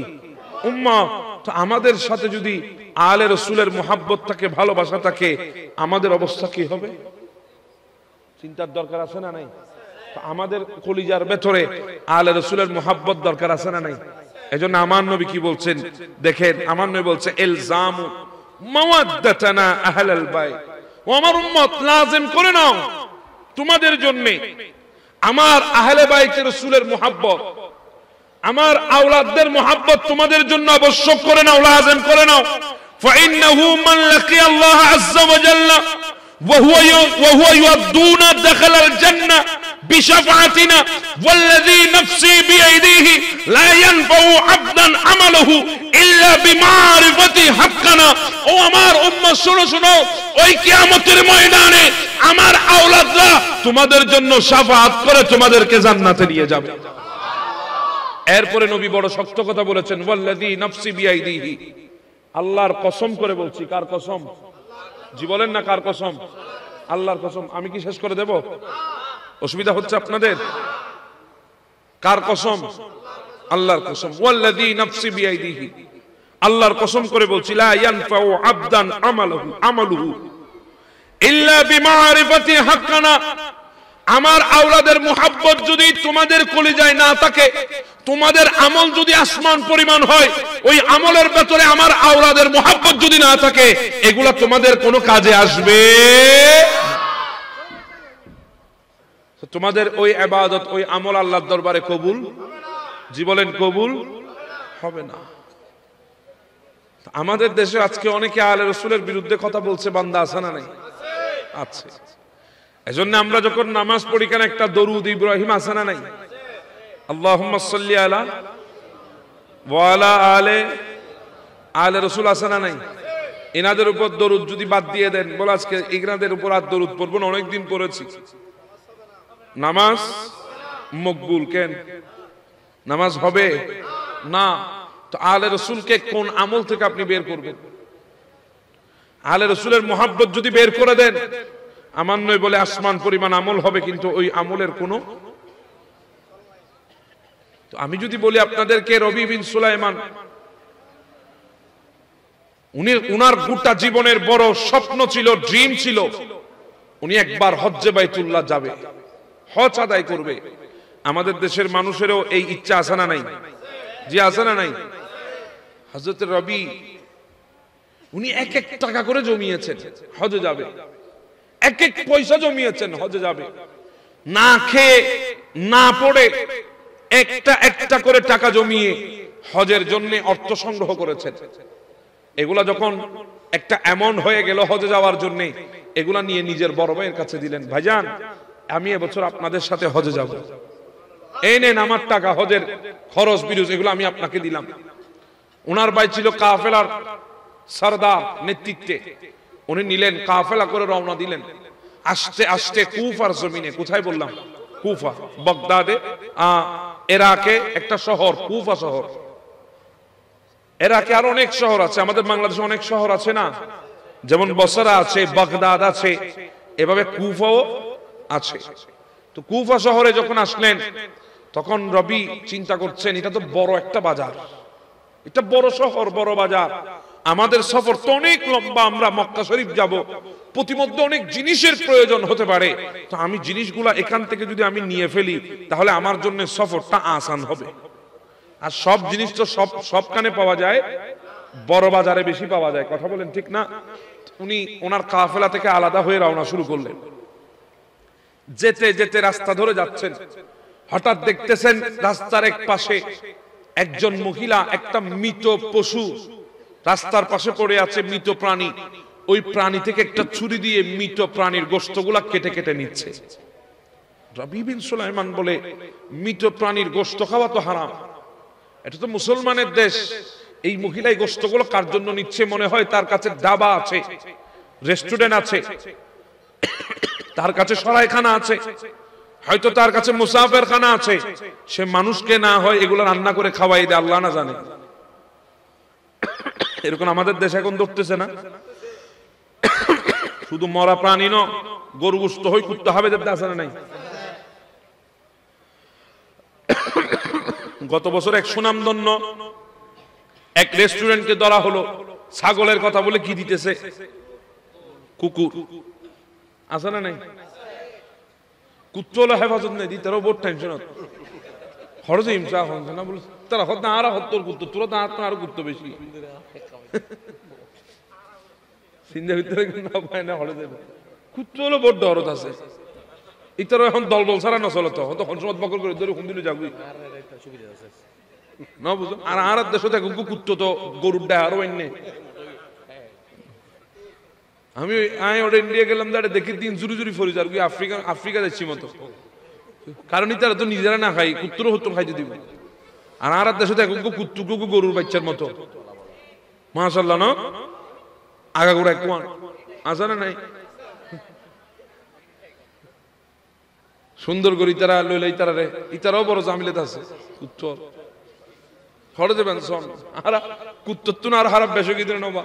উম্মত তো আমাদের সাথে যদি আলে রসুলের থাকে ভালোবাসা থাকে আমাদের অবস্থা কি হবে চিন্তার দরকার আছে না নাই আমাদের কলিজার ভেতরে আলে রসুলের মোহাব্বত দরকার আছে না নাই এজন্য আমার নবী কি বলছেন দেখেন আমার নবী বলছে এলজাম মাওয়াদ্দাতানা আহলাল ও আমার উম্মত লাজিম করে নাও তোমাদের জন্য আমার আহলে বাইতে রসুলের মোহাব্বত আমার আওলাদদের মোহাব্বত তোমাদের জন্য আবশ্যক করে নাও লাজিম করে নাও فإنه بشفاعتنا والذي نفسي بأيديه لا ينفع عبدا عمله إلا بمعرفة حقنا ও আমার উম্মত শুনো শুনো ওই কিয়ামতের ময়দানে আমার আওলাদরা তোমাদের জন্য শাফাআত করে তোমাদেরকে জান্নাতে নিয়ে যাবে এরপরে নবী বড় শক্ত কথা বলেছেন ওয়াল্লাযী নাফসি বিয়াইদিহি আল্লাহর কসম করে বলছি কার কসম জি বলেন না কার কসম আল্লাহর কসম আমি কি শেষ করে দেব অসুবিধা হচ্ছে আপনাদের কার কসম আল্লাহর কসম ওয়াল্লাযী নাফসি বিআইদিহি আল্লাহর কসম করে বলছি লা ইয়ানফাউ আবদান আমালুহু আমালুহু ইল্লা বিমারিফাতি হাক্কানা আমার আওলাদের মুহাব্বত যদি তোমাদের কোলে যায় না থাকে তোমাদের আমল যদি আসমান পরিমাণ হয় ওই আমলের ভেতরে আমার আওলাদের মুহাব্বত যদি না থাকে এগুলা তোমাদের কোনো কাজে আসবে না তোমাদের ওই আবাদত ওই আমল আল্লাহর দরবারে কবুল জি কবুল হবে না আমাদের দেশে আজকে অনেকে আলে রসুলের বিরুদ্ধে কথা বলছে বান্দা আছে না নাই আছে এজন্য আমরা যখন নামাজ পড়ি কেন একটা দরুদ ইব্রাহিম আছে না নাই আল্লাহ সাল্লি আলা ওয়ালা আলে আলে রসুল আছে না নাই এনাদের উপর দরুদ যদি বাদ দিয়ে দেন বলে আজকে এনাদের উপর আর দরুদ পড়বো না অনেকদিন পড়েছি নামাজ মকবুল কেন নামাজ হবে না তো আলে রসুলকে কোন আমল থেকে আপনি বের করবেন আলে রসুলের মোহাব্বত যদি বের করে দেন আমার নয় বলে আসমান পরিমাণ আমল হবে কিন্তু ওই আমলের কোনো তো আমি যদি বলি আপনাদেরকে রবি বিন সুলাইমান উনি উনার গোটা জীবনের বড় স্বপ্ন ছিল ড্রিম ছিল উনি একবার হজ্জে বাইতুল্লাহ যাবে হজ আদায় করবে আমাদের দেশের মানুষেরও এই ইচ্ছা আসে না নাই যে আসে না নাই হজরত রবি উনি এক এক টাকা করে জমিয়েছেন হজে যাবে এক এক পয়সা জমিয়েছেন হজে যাবে না খেয়ে না পড়ে একটা একটা করে টাকা জমিয়ে হজের জন্য অর্থ সংগ্রহ করেছেন এগুলা যখন একটা এমন হয়ে গেল হজে যাওয়ার জন্য এগুলা নিয়ে নিজের বড় ভাইয়ের কাছে দিলেন ভাইজান আমি এবছর আপনাদের সাথে হজে যাব এই নেন আমার টাকা হজের খরচ বিরুজ এগুলো আমি আপনাকে দিলাম ওনার ভাই ছিল কাফেলার সারদা নেতৃত্বে উনি নিলেন কাফেলা করে রওনা দিলেন আসতে আসতে কুফার জমিনে কোথায় বললাম কুফা বগদাদে এরাকে একটা শহর কুফা শহর এরাকে আর অনেক শহর আছে আমাদের বাংলাদেশে অনেক শহর আছে না যেমন বসরা আছে বাগদাদ আছে এভাবে কুফাও আছে তো কুফা শহরে যখন আসলেন তখন রবি চিন্তা করছেন এটা তো বড় একটা বাজার এটা বড় শহর বড় বাজার আমাদের সফর তো অনেক লম্বা আমরা মক্কা শরীফ যাব প্রতিমধ্যে অনেক জিনিসের প্রয়োজন হতে পারে তো আমি জিনিসগুলা এখান থেকে যদি আমি নিয়ে ফেলি তাহলে আমার জন্য সফরটা আসান হবে আর সব জিনিস তো সব সবখানে পাওয়া যায় বড় বাজারে বেশি পাওয়া যায় কথা বলেন ঠিক না উনি ওনার কাফেলা থেকে আলাদা হয়ে রওনা শুরু করলেন যেতে যেতে রাস্তা ধরে যাচ্ছেন হঠাৎ দেখতেছেন রাস্তার এক পাশে একজন মহিলা একটা মৃত পশু রাস্তার পাশে পড়ে আছে মৃত প্রাণী ওই প্রাণী থেকে একটা ছুরি দিয়ে মৃত প্রাণীর গোস্তগুলা কেটে কেটে নিচ্ছে রবিবিন সুলাইমান বলে মৃত প্রাণীর গোস্ত খাওয়া তো হারাম এটা তো মুসলমানের দেশ এই মহিলাই গোস্তগুলো কার জন্য নিচ্ছে মনে হয় তার কাছে ডাবা আছে রেস্টুরেন্ট আছে তার কাছে সরাইখানা আছে হয়তো তার কাছে মুসাফের খানা আছে সে মানুষকে না হয় এগুলো রান্না করে খাওয়াই দেয় আল্লাহ না জানে এরকম আমাদের দেশে এখন ধরতেছে না শুধু মরা প্রাণী ন গরু গুস্ত হই কুত্তে হবে যাতে আসে না নাই গত বছর এক সুনামদন্য এক রেস্টুরেন্টকে ধরা হলো ছাগলের কথা বলে কি দিতেছে কুকুর আছে না নাই কুচ্চলে হেফাজত নেই দি তারও বহুত টেনশনত হরজে হিমসা হচ্ছে না বলছে তারা হত না আর হত্তর কুত্তো তোরা তো আত্মা আর কুত্তো বেশি সিন্ধা ভিতরে না পায় না হরে দেবে কুচ্চলে বড় দরদ আছে ইতার এখন দল দলবল সারা নচল তো হতো হনসমত বকর করে ধরে হুম দিলে যাবি না বুঝো আর আর দেশে দেখো কুত্তো তো গরুর ডায় আরো এনে আমি আয় ওটা ইন্ডিয়া গেলাম দাঁড়ে দেখি দিন জুড়ি জুড়ি ফরি যার আফ্রিকা আফ্রিকা যাচ্ছি মতো কারণ তারা তো নিজেরা না খাই কুত্তর হতো খাইতে দিব আর আর দেশে দেখো কুত্তুকু গরুর বাচ্চার মতো মাশাল্লাহ না গোড়া কুয়ান আসা না নাই সুন্দর করে ইতারা লইলে ইতারা রে ইতারাও বড় জামিলে আছে কুত্তর হরে দেবেন সন আর কুত্তর তো আর হারাপ বেশি দিলেন বা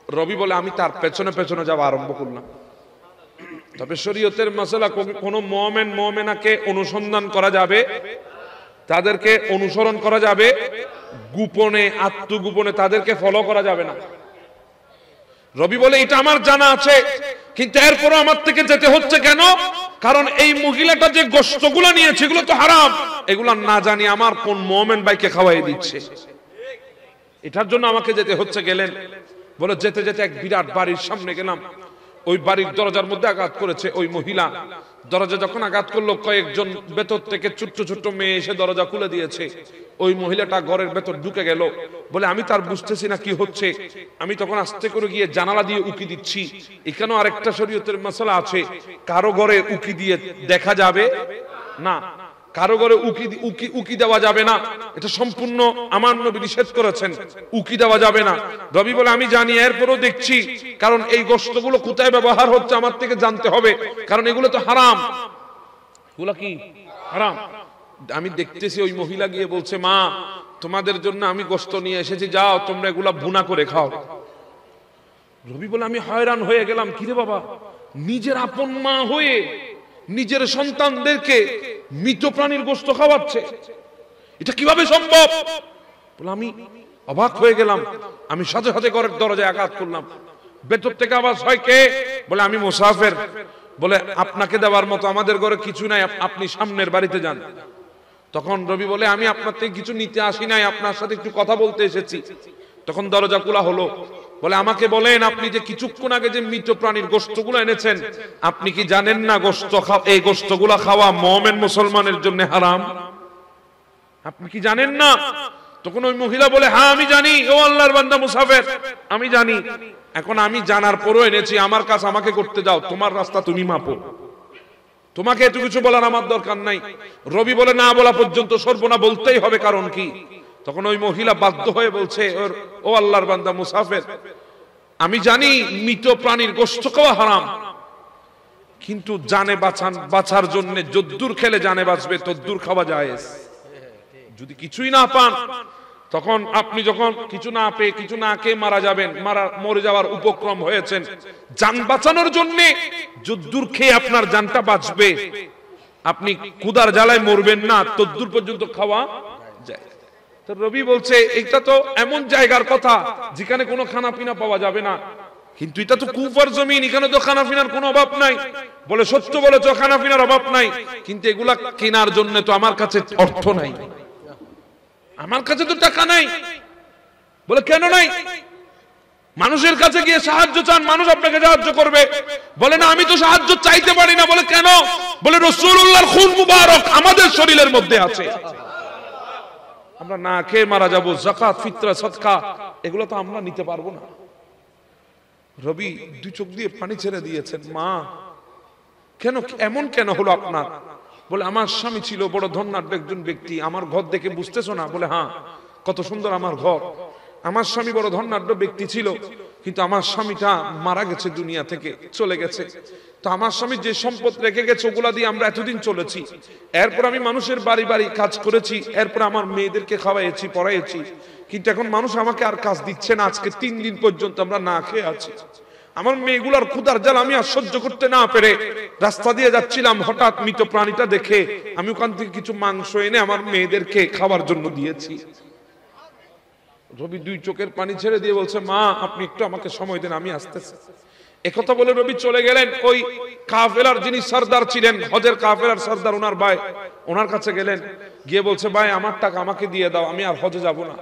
রবি বলে আমি তার পেছনে পেছনে যাওয়া আরম্ভ করলাম তবে শরীয়তের মশলা কোন মমেন মমেনাকে অনুসন্ধান করা যাবে তাদেরকে অনুসরণ করা যাবে গোপনে আত্মগোপনে তাদেরকে ফলো করা যাবে না রবি বলে এটা আমার জানা আছে কিন্তু এরপরও আমার থেকে যেতে হচ্ছে কেন কারণ এই মহিলাটা যে গোস্তগুলো নিয়েছে এগুলো তো হারাম এগুলো না জানি আমার কোন মোমেন বাইকে খাওয়াই দিচ্ছে এটার জন্য আমাকে যেতে হচ্ছে গেলেন বলে যেতে যেতে এক বিরাট বাড়ির সামনে গেলাম ওই বাড়ির দরজার মধ্যে আঘাত করেছে ওই মহিলা দরজা যখন আঘাত করলো কয়েকজন ভেতর থেকে ছোট্ট ছোট্ট মেয়ে এসে দরজা খুলে দিয়েছে ওই মহিলাটা ঘরের ভেতর ঢুকে গেল বলে আমি তার বুঝতেছি না কি হচ্ছে আমি তখন আস্তে করে গিয়ে জানালা দিয়ে উকি দিচ্ছি এখানেও আরেকটা শরীয়তের মশলা আছে কারো ঘরে উকি দিয়ে দেখা যাবে না কারো ঘরে উকি উকি উকি দেওয়া যাবে না এটা সম্পূর্ণ আমার নবী নিষেধ করেছেন উকি দেওয়া যাবে না রবি বলে আমি জানি এরপরও দেখছি কারণ এই গোস্তগুলো কোথায় ব্যবহার হচ্ছে আমার থেকে জানতে হবে কারণ এগুলো তো হারাম এগুলো কি হারাম আমি দেখতেছি ওই মহিলা গিয়ে বলছে মা তোমাদের জন্য আমি গোস্ত নিয়ে এসেছি যাও তোমরা এগুলা ভুনা করে খাও রবি বলে আমি হয়রান হয়ে গেলাম কিরে বাবা নিজের আপন মা হয়ে নিজের সন্তানদেরকে মৃত প্রাণীর গোস্ত খাওয়াচ্ছে এটা কিভাবে সম্ভব আমি অবাক হয়ে গেলাম আমি সাথে সাথে ঘরের দরজায় আঘাত করলাম ভেতর থেকে আবার হয় কে বলে আমি মুসাফের বলে আপনাকে দেওয়ার মতো আমাদের ঘরে কিছু নাই আপনি সামনের বাড়িতে যান তখন রবি বলে আমি আপনার থেকে কিছু নিতে আসি নাই আপনার সাথে একটু কথা বলতে এসেছি তখন দরজা খোলা হলো বলে আমাকে বলেন আপনি যে কিছুক্ষণ আগে যে মৃত প্রাণীর গোস্ত এনেছেন আপনি কি জানেন না গোস্ত এই গোস্ত খাওয়া মমেন মুসলমানের জন্য হারাম আপনি কি জানেন না তখন ওই মহিলা বলে হ্যাঁ আমি জানি ও আল্লাহর বান্দা মুসাফের আমি জানি এখন আমি জানার পরও এনেছি আমার কাজ আমাকে করতে যাও তোমার রাস্তা তুমি মাপো তোমাকে এত কিছু বলার আমার দরকার নাই রবি বলে না বলা পর্যন্ত সর্বনা বলতেই হবে কারণ কি তখন ওই মহিলা বাধ্য হয়ে বলছে ওর ও আল্লাহর বান্দা মুসাফের আমি জানি মৃত প্রাণীর গোষ্ঠ খাওয়া হারাম কিন্তু জানে বাঁচান বাঁচার জন্য যদ্দুর খেলে জানে বাঁচবে তদ্দুর খাওয়া যায় যদি কিছুই না পান তখন আপনি যখন কিছু না পেয়ে কিছু না কে মারা যাবেন মারা মরে যাওয়ার উপক্রম হয়েছেন যান বাঁচানোর জন্য যদ্দুর খেয়ে আপনার যানটা বাঁচবে আপনি কুদার জ্বালায় মরবেন না তদ্দুর পর্যন্ত খাওয়া যায় তো রবি বলছে এটা তো এমন জায়গার কথা যেখানে কোনো খানা পিনা পাওয়া যাবে না কিন্তু এটা তো কুফার জমিন এখানে তো খানা পিনার কোনো অভাব নাই বলে সত্য বলে তো খানা পিনার অভাব নাই কিন্তু এগুলা কেনার জন্য তো আমার কাছে অর্থ নাই আমার কাছে তো টাকা নাই বলে কেন নাই মানুষের কাছে গিয়ে সাহায্য চান মানুষ আপনাকে সাহায্য করবে বলে না আমি তো সাহায্য চাইতে পারি না বলে কেন বলে রসুল্লাহর খুন মুবারক আমাদের শরীরের মধ্যে আছে আমরা না খেয়ে মারা যাবো জাকাত ফিতরা সৎকা এগুলো তো আমরা নিতে পারবো না রবি দু চোখ দিয়ে পানি ছেড়ে দিয়েছেন মা কেন এমন কেন হলো আপনার বলে আমার স্বামী ছিল বড় ধন্যাঢ্য একজন ব্যক্তি আমার ঘর দেখে বুঝতেছো না বলে হ্যাঁ কত সুন্দর আমার ঘর আমার স্বামী বড় ধন্যাঢ্য ব্যক্তি ছিল কিন্তু আমার স্বামীটা মারা গেছে দুনিয়া থেকে চলে গেছে তো আমার স্বামী যে সম্পদ রেখে গেছে ওগুলা দিয়ে আমরা এতদিন চলেছি এরপর আমি মানুষের বাড়ি বাড়ি কাজ করেছি এরপর আমার মেয়েদেরকে খাওয়াইছি পড়াইছি কিন্তু এখন মানুষ আমাকে আর কাজ দিচ্ছে না আজকে তিন দিন পর্যন্ত আমরা না খেয়ে আছি আমার মেয়েগুলার ক্ষুদার জাল আমি আর সহ্য করতে না পেরে রাস্তা দিয়ে যাচ্ছিলাম হঠাৎ মৃত প্রাণীটা দেখে আমি ওখান থেকে কিছু মাংস এনে আমার মেয়েদেরকে খাওয়ার জন্য দিয়েছি রবি দুই চোখের পানি ছেড়ে দিয়ে বলছে মা আপনি একটু আমাকে সময় দেন আমি আসতেছি একথা বলে রবি চলে গেলেন ওই কাফেলার যিনি সর্দার ছিলেন হজের কাফেলার সর্দার ওনার ভাই ওনার কাছে গেলেন গিয়ে বলছে ভাই আমার টাকা আমাকে দিয়ে দাও আমি আর হজে যাব না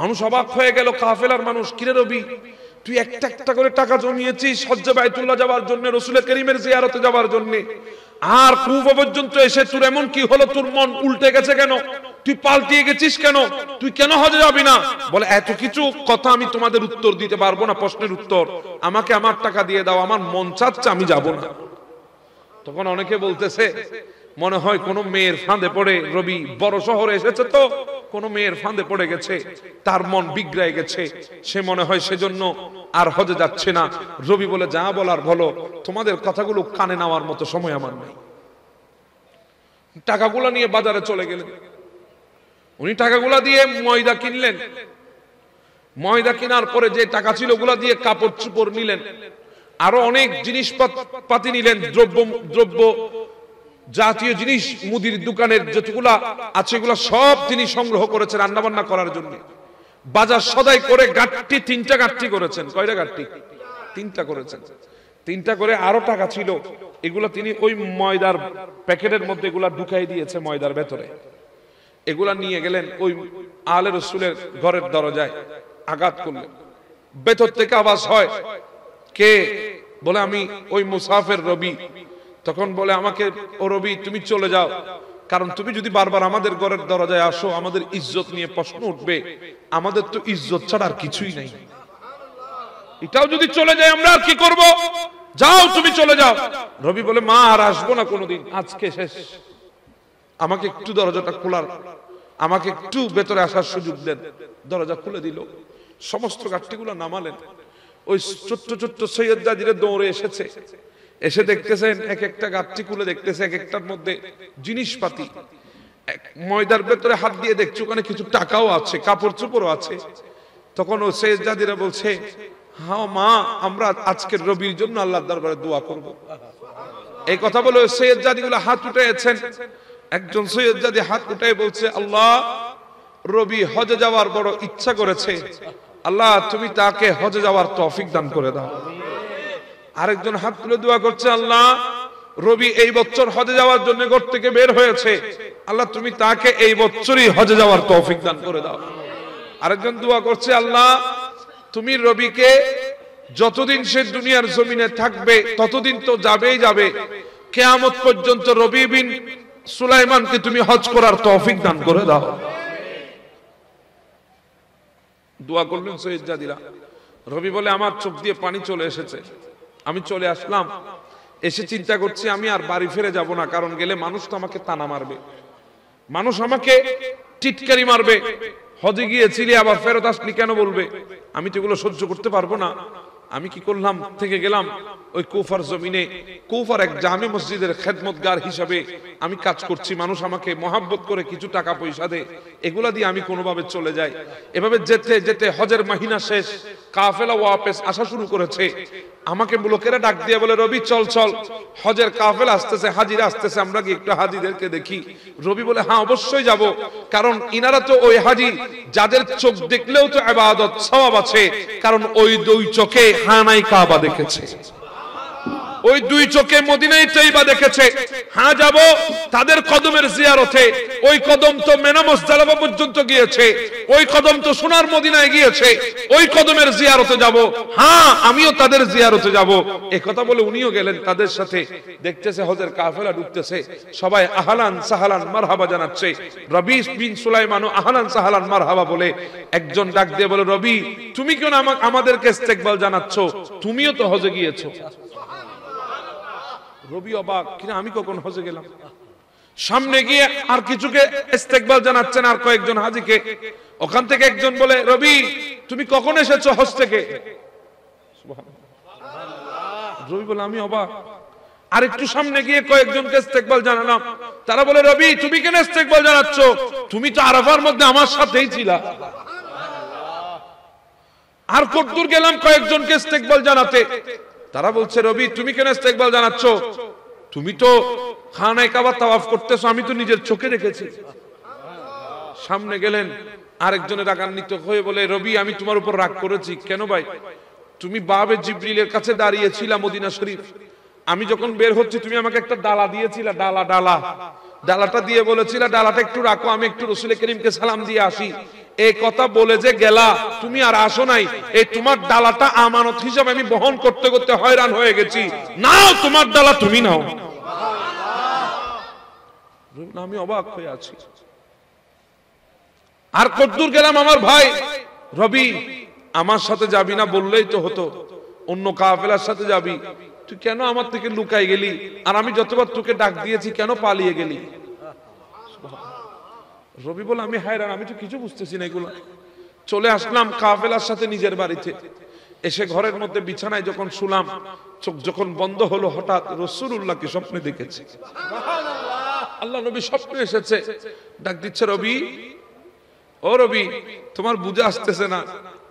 মানুষ অবাক হয়ে গেল কাফেলার মানুষ কিরে রবি তুই একটা একটা করে টাকা জমিয়েছিস হজ্জে বাইতুল্লাহ যাওয়ার জন্য রসুল করিমের জিয়ারতে যাওয়ার জন্য আর কুফ পর্যন্ত এসে তোর এমন কি হলো তোর মন উল্টে গেছে কেন তুই পাল্টিয়ে গেছিস কেন তুই কেন হজে যাবি না বলে এত কিছু কথা আমি তোমাদের উত্তর দিতে পারবো না প্রশ্নের উত্তর আমাকে আমার টাকা দিয়ে দাও আমার মন চাচ্ছে আমি যাব না তখন অনেকে বলতেছে মনে হয় কোনো মেয়ের ফাঁদে পড়ে রবি বড় শহরে এসেছে তো কোনো মেয়ের ফাঁদে পড়ে গেছে তার মন বিগড়ে গেছে সে মনে হয় সেজন্য আর হজে যাচ্ছে না রবি বলে যা বলার বলো তোমাদের কথাগুলো কানে নেওয়ার মতো সময় আমার নেই টাকাগুলো নিয়ে বাজারে চলে গেলেন উনি টাকাগুলা দিয়ে ময়দা কিনলেন ময়দা কেনার পরে যে টাকা ছিল ওগুলা দিয়ে কাপড় চুপড় নিলেন আরো অনেক জিনিস পাতি নিলেন দ্রব্য দ্রব্য জাতীয় জিনিস মুদির দোকানের যতগুলা আছে এগুলা সব তিনি সংগ্রহ করেছেন রান্নাবান্না করার জন্য বাজার সদাই করে গাঠটি তিনটা গাঠটি করেছেন কয়টা গাঠটি তিনটা করেছেন তিনটা করে আরো টাকা ছিল এগুলো তিনি ওই ময়দার প্যাকেটের মধ্যে এগুলা ঢুকাই দিয়েছে ময়দার ভেতরে এগুলা নিয়ে গেলেন ওই আলে রসুলের ঘরের দরজায় আঘাত করলেন বেতর থেকে আওয়াজ হয় কে বলে আমি ওই মুসাফের রবি তখন বলে আমাকে ও রবি তুমি চলে যাও কারণ তুমি যদি বারবার আমাদের ঘরের দরজায় আসো আমাদের ইজ্জত নিয়ে প্রশ্ন উঠবে আমাদের তো ইজ্জত ছাড়া আর কিছুই নাই এটাও যদি চলে যায় আমরা আর কি করব যাও তুমি চলে যাও রবি বলে মা আর আসবো না কোনোদিন আজকে শেষ আমাকে একটু দরজাটা খোলার আমাকে একটু ভেতরে আসার সুযোগ দেন দরজা খুলে দিল সমস্ত গাঠটিগুলো নামালেন ওই ছোট্ট ছোট্ট সৈয়দ জাজিরে দৌড়ে এসেছে এসে দেখতেছেন এক একটা গাঠটি খুলে দেখতেছে এক একটার মধ্যে জিনিসপাতি ময়দার ভেতরে হাত দিয়ে দেখছি ওখানে কিছু টাকাও আছে কাপড় চোপড়ও আছে তখন ও সৈয়দ দাদিরা বলছে হ্যাঁ মা আমরা আজকের রবির জন্য আল্লাহ দরবারে দোয়া করব এই কথা বলে সৈয়দ জাদিগুলো হাত উঠেছেন একজন সৈয়দ যদি হাত উঠায় বলছে আল্লাহ রবি হজে যাওয়ার বড় ইচ্ছা করেছে আল্লাহ তুমি তাকে হজে যাওয়ার তফিক দান করে দাও আরেকজন হাত তুলে দোয়া করছে আল্লাহ রবি এই বছর হজে যাওয়ার জন্য ঘর থেকে বের হয়েছে আল্লাহ তুমি তাকে এই বছরই হজে যাওয়ার তৌফিক দান করে দাও আরেকজন দোয়া করছে আল্লাহ তুমি রবিকে যতদিন সে দুনিয়ার জমিনে থাকবে ততদিন তো যাবেই যাবে কেয়ামত পর্যন্ত রবি বিন সুলাইমানকে তুমি হজ করার তৌফিক দান করে দাও দোয়া করলেন সৈয়দ জাদিরা রবি বলে আমার চোখ দিয়ে পানি চলে এসেছে আমি চলে আসলাম এসে চিন্তা করছি আমি আর বাড়ি ফিরে যাব না কারণ গেলে মানুষ তো আমাকে তানা মারবে মানুষ আমাকে টিটকারি মারবে হজে গিয়েছিলি আবার ফেরত আসলি কেন বলবে আমি তো এগুলো সহ্য করতে পারবো না আমি কি করলাম থেকে গেলাম ওই কুফার জমিনে কুফার এক জামে মসজিদের খেদমতগার হিসাবে আমি কাজ করছি মানুষ আমাকে মহাব্বত করে কিছু টাকা পয়সা দেয় এগুলা দিয়ে আমি কোনোভাবে চলে যাই এভাবে যেতে যেতে হজের মাহিনা শেষ কাফেলা ওয়াপেস আসা শুরু করেছে আমাকে লোকেরা ডাক দিয়ে বলে রবি চল চল হজের কাফেল আসতেছে হাজির আসতেছে আমরা কি একটু হাজিদেরকে দেখি রবি বলে হ্যাঁ অবশ্যই যাব কারণ ইনারা তো ওই হাজি যাদের চোখ দেখলেও তো আবাদত সবাব আছে কারণ ওই দুই চোখে হানাই কাবা দেখেছে ওই দুই চোখে মদিনায় তৈবা দেখেছে হ্যাঁ যাব তাদের কদমের জিয়ারতে ওই কদম তো মেনামস জালাবা পর্যন্ত গিয়েছে ওই কদম তো সোনার মদিনায় গিয়েছে ওই কদমের জিয়ারতে যাব হ্যাঁ আমিও তাদের জিয়ারতে যাব এ কথা বলে উনিও গেলেন তাদের সাথে দেখতেছে হজের কাফেলা ডুবতেছে সবাই আহালান সাহালান মারহাবা জানাচ্ছে রবি বিন সুলাইমানও আহালান সাহালান মারহাবা বলে একজন ডাক দিয়ে বলে রবি তুমি কেন আমাদেরকে ইস্তেকবাল জানাচ্ছ তুমিও তো হজে গিয়েছো রবি অবাক কিনা আমি কখন হজে গেলাম সামনে গিয়ে আর কিছুকে ইস্তেকবাল জানাচ্ছেন আর কয়েকজন হাজিকে ওখান থেকে একজন বলে রবি তুমি কখন এসেছো হজ থেকে রবি বলে আমি অবাক আর একটু সামনে গিয়ে কয়েকজনকে ইস্তেকবাল জানালাম তারা বলে রবি তুমি কেন ইস্তেকবাল জানাচ্ছ তুমি তো আরাফার মধ্যে আমার সাথেই ছিলা আর কতদূর গেলাম কয়েকজনকে ইস্তেকবাল জানাতে তারা বলছে রবি তুমি কেন ইস্তেকবাল জানাচ্ছ তুমি তো খানায় কাবা তাওয়াফ করতেছো আমি তো নিজের চোখে দেখেছি সামনে গেলেন আরেকজনের রাগান্বিত হয়ে বলে রবি আমি তোমার উপর রাগ করেছি কেন ভাই তুমি বাবে জিব্রিলের কাছে দাঁড়িয়েছিলাম মদিনা শরীফ আমি যখন বের হচ্ছি তুমি আমাকে একটা ডালা দিয়েছিলে ডালা ডালা ডালাটা দিয়ে বলেছিলে ডালাটা একটু রাখো আমি একটু রসুলের করিমকে সালাম দিয়ে আসি এই কথা বলে যে গেলা তুমি আর আসো নাই এই তোমার ডালাটা আমানত হিসাবে আমি বহন করতে করতে হয়রান হয়ে গেছি নাও তোমার ডালা তুমি নাও আমি অবাক হয়ে আছি আর কদ্দুর গেলাম আমার ভাই রবি আমার সাথে যাবি না বললেই তো হতো অন্য কাফেলার সাথে যাবি তুই কেন আমার থেকে লুকাই গেলি আর আমি যতবার তোকে ডাক দিয়েছি কেন পালিয়ে গেলি রবি বলে আমি হায়রান আমি তো কিছু বুঝতেছি না এগুলো চলে আসলাম কাফেলার সাথে নিজের বাড়িতে এসে ঘরের মধ্যে বিছানায় যখন শুলাম চোখ যখন বন্ধ হলো হঠাৎ রসুল্লাহকে স্বপ্নে দেখেছি আল্লাহ নবী স্বপ্নে এসেছে ডাক দিচ্ছে রবি ও রবি তোমার বুঝে আসতেছে না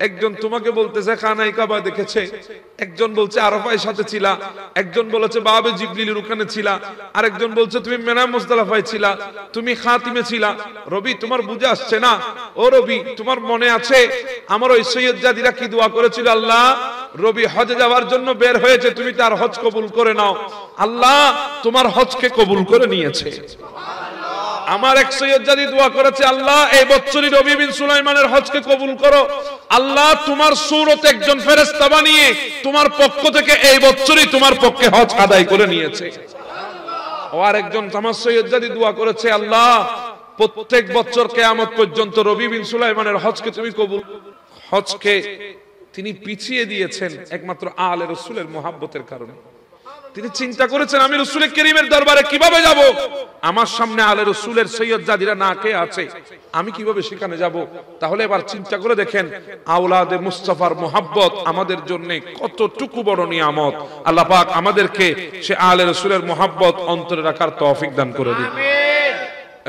একজন তোমাকে বলতেছে খানাই কাবা দেখেছে একজন বলছে আরফায় সাথে ছিলা একজন বলেছে বাবে জিবলিলের ওখানে ছিলা একজন বলছে তুমি মেনা মুস্তালাফায় ছিলা তুমি খাতিমে ছিলা রবি তোমার বুঝে আসছে না ও রবি তোমার মনে আছে আমার ওই সৈয়দ জাদিরা কি দোয়া করেছিল আল্লাহ রবি হজে যাওয়ার জন্য বের হয়েছে তুমি তার হজ কবুল করে নাও আল্লাহ তোমার হজকে কবুল করে নিয়েছে আমার এক সৈয়দ জাদি দোয়া করেছে আল্লাহ এই বছরই রবি বিন সুলাইমানের হজকে কবুল করো আল্লাহ তোমার সুরত একজন ফেরেস্তা বানিয়ে তোমার পক্ষ থেকে এই বছরই তোমার পক্ষে হজ আদায় করে নিয়েছে আর একজন তোমার সৈয়দ জাদি দোয়া করেছে আল্লাহ প্রত্যেক বছর কেয়ামত পর্যন্ত রবি বিন সুলাইমানের হজকে তুমি কবুল হজকে তিনি পিছিয়ে দিয়েছেন একমাত্র আল রসুলের মোহাব্বতের কারণে তিনি চিন্তা করেছেন আমি রসুলের কেরিমের দরবারে কিভাবে যাব আমার সামনে আলে রসুলের সৈয়দ জাদিরা না কে আছে আমি কিভাবে সেখানে যাব তাহলে এবার চিন্তা করে দেখেন আউলাদে মুস্তাফার মোহাব্বত আমাদের জন্য কতটুকু বড় নিয়ামত আল্লাহ পাক আমাদেরকে সে আলে রসুলের মোহাব্বত অন্তরে রাখার তৌফিক দান করে দিন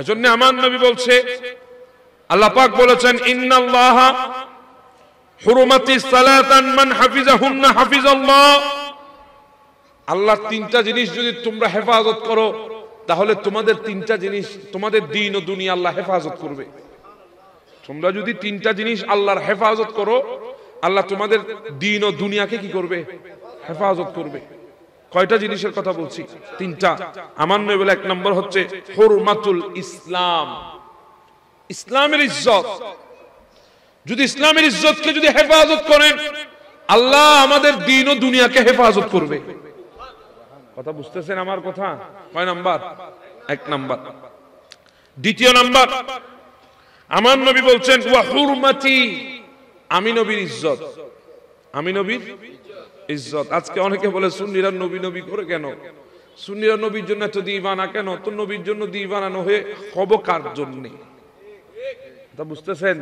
এজন্য আমার নবী বলছে আল্লাহ পাক বলেছেন ইন্নাল্লাহ হুরমাতি সালাতান মান হাফিজাহুন্না হাফিজাল্লাহ আল্লাহর তিনটা জিনিস যদি তোমরা হেফাজত করো তাহলে তোমাদের তিনটা জিনিস তোমাদের দিন ও দুনিয়া আল্লাহ হেফাজত করবে তোমরা যদি তিনটা জিনিস আল্লাহর হেফাজত করো আল্লাহ তোমাদের দিন ও দুনিয়াকে কি করবে হেফাজত করবে কয়টা জিনিসের কথা বলছি তিনটা আমার নবেল এক নম্বর হচ্ছে হরমাতুল ইসলাম ইসলামের ইজ্জত যদি ইসলামের ইজ্জতকে যদি হেফাজত করেন আল্লাহ আমাদের দিন ও দুনিয়াকে হেফাজত করবে কথা বুঝতেছেন আমার কথা কয় নাম্বার এক নাম্বার দ্বিতীয় নাম্বার আমার নবী বলছেন আমি নবীর ইজ্জত আমি নবীর ইজ্জত আজকে অনেকে বলে সুন্নিরা নবী নবী করে কেন সুন্নিরা নবীর জন্য এত বানা কেন তো নবীর জন্য বানানো হয়ে হব কার জন্যে তা বুঝতেছেন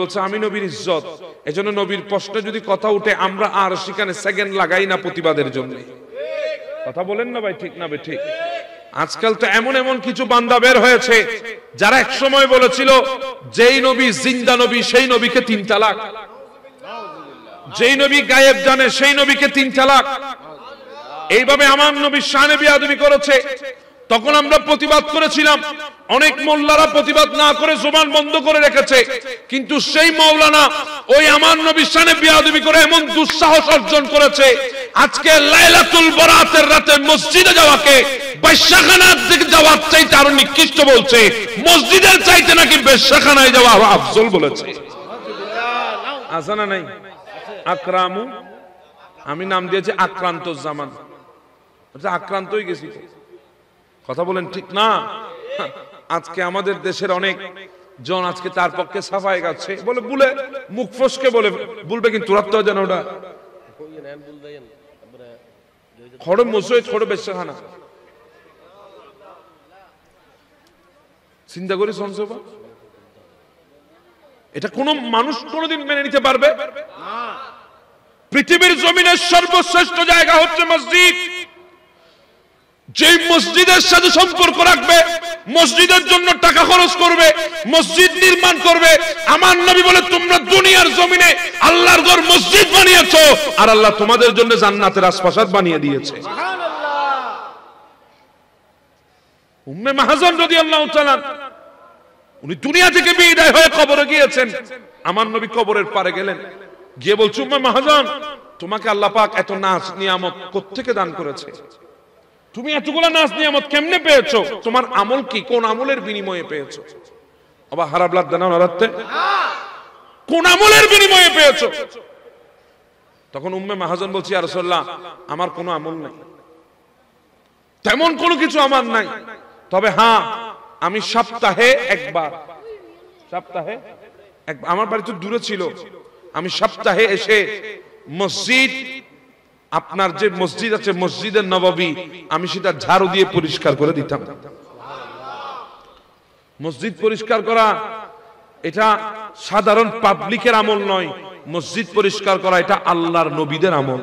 বলছে আমি নবীর ইজ্জত এজন্য নবীর প্রশ্নে যদি কথা উঠে আমরা আর সেখানে সেকেন্ড লাগাই না প্রতিবাদের জন্য কথা বলেন না ভাই ঠিক না ভাই ঠিক আজকাল তো এমন এমন কিছু বান্দা বের হয়েছে যারা এক সময় বলেছিল যেই নবী জিন্দা নবী সেই নবীকে তিন তালাক যেই নবী গায়েব জানে সেই নবীকে তিন তালাক এইভাবে আমার নবী শানে বিয়াদবি করেছে তখন আমরা প্রতিবাদ করেছিলাম অনেক মোল্লারা প্রতিবাদ না করে জোবান বন্ধ করে রেখেছে কিন্তু সেই মৌলানা ওই আমার নবীর সানে বিয়াদবি করে এমন দুঃসাহস অর্জন করেছে আজকে লাইলাতুল বরাতের রাতে মসজিদে যাওয়াকে দিকে যাওয়ার চাইতে আরো নিকৃষ্ট বলছে মসজিদের চাইতে নাকি বেশ্যাখানায় যাওয়া আফজল বলেছে আছে না নাই আমি নাম দিয়েছি আক্রান্ত জামান আচ্ছা, আক্রান্ত হয়ে গেছি কথা বলেন ঠিক না আজকে আমাদের দেশের অনেক জন আজকে তার পক্ষে সাফাই গাচ্ছে বলে বলে মুখ ফসকে বলে বলবে কিন্তু রাত্র যেন ওটা খড় মসুয়ে খড় বেশ বেশাখানা চিন্তা করি সংসভা এটা কোন মানুষ কোনদিন মেনে নিতে পারবে পৃথিবীর জমিনের সর্বশ্রেষ্ঠ জায়গা হচ্ছে মসজিদ যে মসজিদের সাথে সম্পর্ক রাখবে মসজিদের জন্য টাকা খরচ করবে মসজিদ নির্মাণ করবে আমার নবী বলে তোমরা দুনিয়ার জমিনে আল্লাহর ঘর মসজিদ বানিয়েছ আর আল্লাহ তোমাদের জন্য জান্নাতের আশপাশাদ বানিয়ে দিয়েছে উম্মে মাহাজন যদি আল্লাহ চালান উনি দুনিয়া থেকে বিদায় হয়ে কবরে গিয়েছেন আমার নবী কবরের পারে গেলেন গিয়ে বলছে উম্মে মাহাজন তোমাকে আল্লাহ পাক এত নাচ নিয়ামত কোথেকে দান করেছে তুমি এতগুলো নাচ নিয়ামত কেমনে পেয়েছো তোমার আমল কি কোন আমলের বিনিময়ে পেয়েছো আবার হারাব লাগতে না নড়াতে কোন আমলের বিনিময়ে পেয়েছো তখন উম্মে মাহাজন বলছি আর রসোল্লাহ আমার কোনো আমল নাই তেমন কোনো কিছু আমার নাই তবে হ্যাঁ আমি সপ্তাহে একবার সপ্তাহে আমার বাড়ি তো দূরে ছিল আমি সপ্তাহে এসে মসজিদ আপনার যে মসজিদ আছে মসজিদের নবাবী আমি সেটা ঝাড়ু দিয়ে পরিষ্কার করে দিতাম মসজিদ পরিষ্কার করা এটা সাধারণ পাবলিকের আমল নয় মসজিদ পরিষ্কার করা এটা আল্লাহর নবীদের আমল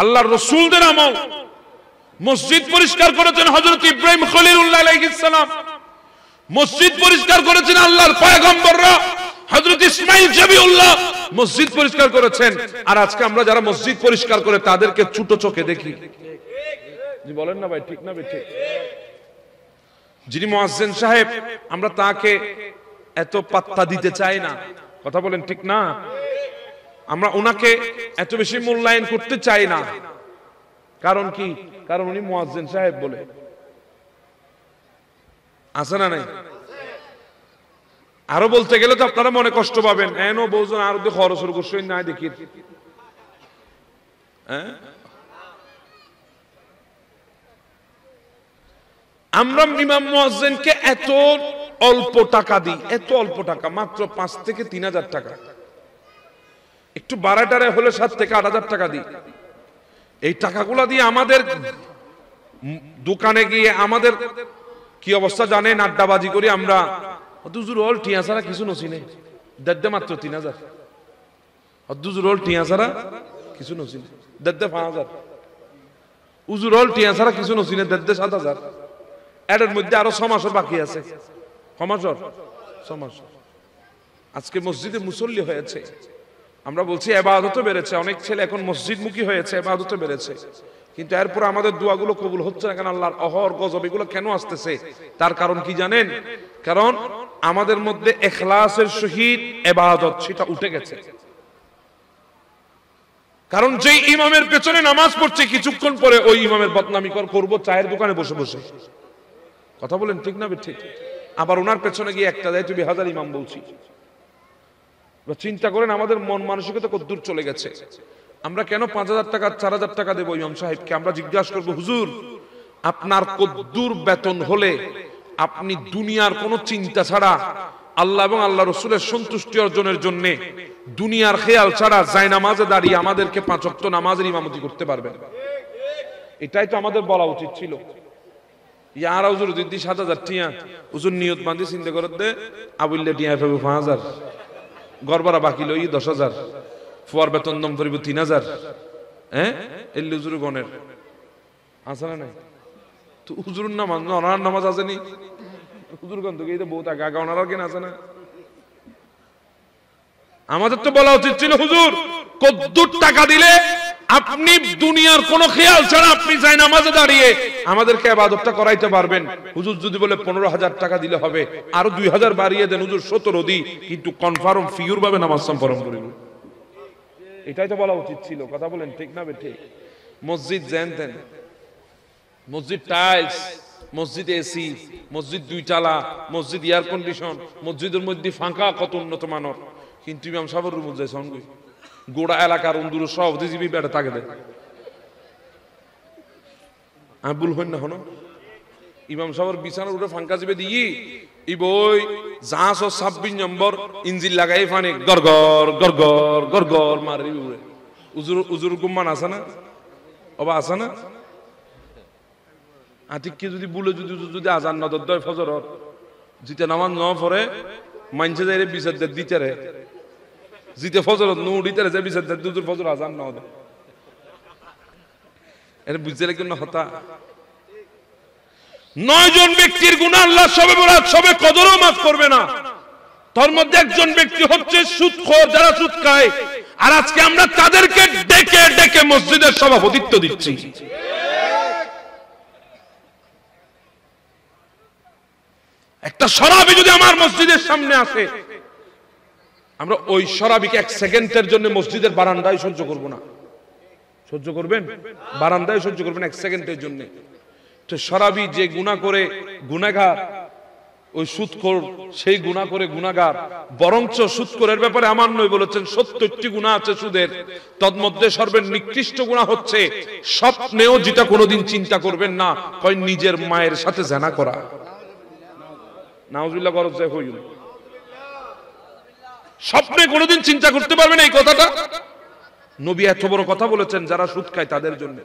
আল্লাহর রসুলদের আমল মসজিদ পরিষ্কার করেছেন হজরত ইব্রাহিম খলিল উল্লাহ ইসলাম মসজিদ পরিষ্কার করেছেন আল্লাহর পয়গম্বররা হজরত ইসমাইল জবিউল্লাহ মসজিদ পরিষ্কার করেছেন আর আজকে আমরা যারা মসজিদ পরিষ্কার করে তাদেরকে ছোট চোখে দেখি জি বলেন না ভাই ঠিক না ভাই ঠিক যিনি মোয়াজ্জেন সাহেব আমরা তাকে এত পাত্তা দিতে চাই না কথা বলেন ঠিক না আমরা ওনাকে এত বেশি মূল্যায়ন করতে চাই না কারণ কি কারণ উনি মোয়াজ্জেন সাহেব বলে আসে না নাই আরো বলতে গেলে তো আপনারা মনে কষ্ট পাবেন এন ও বৌজন আরো খরচ করছেন না দেখি হ্যাঁ? আমরা ইমাম মোয়াজ্জেনকে এত অল্প টাকা দিই এত অল্প টাকা মাত্র পাঁচ থেকে তিন হাজার টাকা একটু বারাটারে হলে সাত থেকে আট হাজার টাকা দিই এই টাকাগুলো দিয়ে আমাদের দোকানে গিয়ে আমাদের কি অবস্থা জানেন আড্ডাবাজি করি আমরা দুজুর অল ঠিয়া ছাড়া কিছু নচিনে দাদ্যা মাত্র তিন হাজার দুজুর অল ঠিয়া ছাড়া কিছু নচিনে দাদ্যা পাঁচ হাজার উজুর অল টিয়া ছাড়া কিছু নচিনে দাদ্যা সাত হাজার এটার মধ্যে আরো ছমাসর বাকি আছে ছমাসর ছমাস আজকে মসজিদে মুসল্লি হয়েছে আমরা বলছি এবাদতও বেড়েছে অনেক ছেলে এখন মসজিদমুখী হয়েছে এবাদতও বেড়েছে কিন্তু এরপর আমাদের দোয়াগুলো কবুল হচ্ছে না কেন আল্লাহর অহর গজব এগুলো কেন আসতেছে তার কারণ কি জানেন কারণ আমাদের মধ্যে এখলাসের শহীদ এবাদত সেটা উঠে গেছে কারণ যে ইমামের পেছনে নামাজ পড়ছে কিছুক্ষণ পরে ওই ইমামের বদনামি করবো চায়ের দোকানে বসে বসে কথা বলেন ঠিক না ঠিক আবার ওনার পেছনে গিয়ে একটা দেয় তুমি হাজার ইমাম বলছি চিন্তা করেন আমাদের মন মানসিকতা কদ্দূর চলে গেছে আমরা কেন পাঁচ হাজার টাকা চার হাজার টাকা দেবো ইমাম সাহেবকে আমরা জিজ্ঞাসা করবো হুজুর আপনার কদ্দুর বেতন হলে আপনি দুনিয়ার কোনো চিন্তা ছাড়া আল্লাহ এবং আল্লাহ রসুলের সন্তুষ্টি অর্জনের জন্য দুনিয়ার খেয়াল ছাড়া যায় নামাজে দাঁড়িয়ে আমাদেরকে পাঁচ অক্ট নামাজের ইমামতি করতে পারবেন এটাই তো আমাদের বলা উচিত ছিল ইয়ারা হুজুর দিদি সাত হাজার টিয়া হুজুর নিয়ত বাঁধি চিন্তা করতে আবুল্লে টিয়া ফেবু পাঁচ হাজার গড়বারা বাকি লই দশ হাজার ফুয়ার বেতন দম ধরিব তিন হাজার হ্যাঁ এল্লি হুজুর গণের আছে না নাই তো হুজুর নামাজ অনার নামাজ আছে নি হুজুর গণ থেকে বহু আগে আগে অনার কেন আছে না আমাদের তো বলা উচিত ছিল হুজুর কদ্দুর টাকা দিলে আপনি দুনিয়ার কোন খেয়াল ছাড়া আপনি যাই নামাজে দাঁড়িয়ে আমাদেরকে আবাদতটা করাইতে পারবেন হুজুর যদি বলে পনেরো হাজার টাকা দিলে হবে আরো দুই হাজার বাড়িয়ে দেন হুজুর সতেরো দিই কিন্তু কনফার্ম ফিউর ভাবে নামাজ সম্পন্ন করিব এটাই তো বলা উচিত ছিল কথা বলেন ঠিক না ঠিক মসজিদ জ্যানতেন মসজিদ টাইলস মসজিদ এসি মসজিদ দুই চালা মসজিদ এয়ার কন্ডিশন মসজিদের মধ্যে ফাঁকা কত উন্নত মানব কিন্তু ইমাম সাহেবের রুমুল যাই সঙ্গে গোড়া এলাকার অন্দুর সব দিজিবি বেড়ে থাকে দেয় আমি ভুল না হন ইমাম সাহর বিছানা উঠে ফাঁকা জিবে দিয়ে ইবই জাহাজ ছাব্বিশ নম্বর ইঞ্জিন লাগাই ফানে গরগর গরগর গরগর মারি উড়ে উজুর উজুর গুম্মান আছে না অবা আছে না আটিককে যদি বুলে যদি যদি আজান নদর দয় ফজর যেতে নামাজ ন পরে মানছে যাই বিচার দেয় দিতে রে যেতে ফজর নু উড়িতে রে যে বিচার দেয় দুজুর ফজর আজান ন দেয় এটা বুঝতে লাগে না হতা নয় জন ব্যক্তির গুণা আল্লাহ সবে বরাত সবে কদরও মাফ করবে না তার মধ্যে একজন ব্যক্তি হচ্ছে সুদখোর যারা সুদ খায় আর আজকে আমরা তাদেরকে ডেকে ডেকে মসজিদের সভাপতিত্ব দিচ্ছি একটা সরাবি যদি আমার মসজিদের সামনে আসে আমরা ওই সরাবিকে এক সেকেন্ডের জন্য মসজিদের বারান্দায় সহ্য করব না সহ্য করবেন বারান্দায় সহ্য করবেন এক সেকেন্ডের জন্য তো সরাবি যে গুণা করে গুণাগার ওই সুৎখোর সেই গুণা করে গুণাগার বরঞ্চ সুৎখোরের ব্যাপারে আমার নয় বলেছেন সত্তরটি গুণা আছে সুদের তদমধ্যে সর্বের নিকৃষ্ট গুণা হচ্ছে স্বপ্নেও যেটা কোনোদিন চিন্তা করবেন না কয় নিজের মায়ের সাথে জানা করা নাউজুল্লাহ গরজ হইল স্বপ্নে কোনোদিন চিন্তা করতে পারবেন এই কথাটা নবী এত বড় কথা বলেছেন যারা সুৎ খায় তাদের জন্য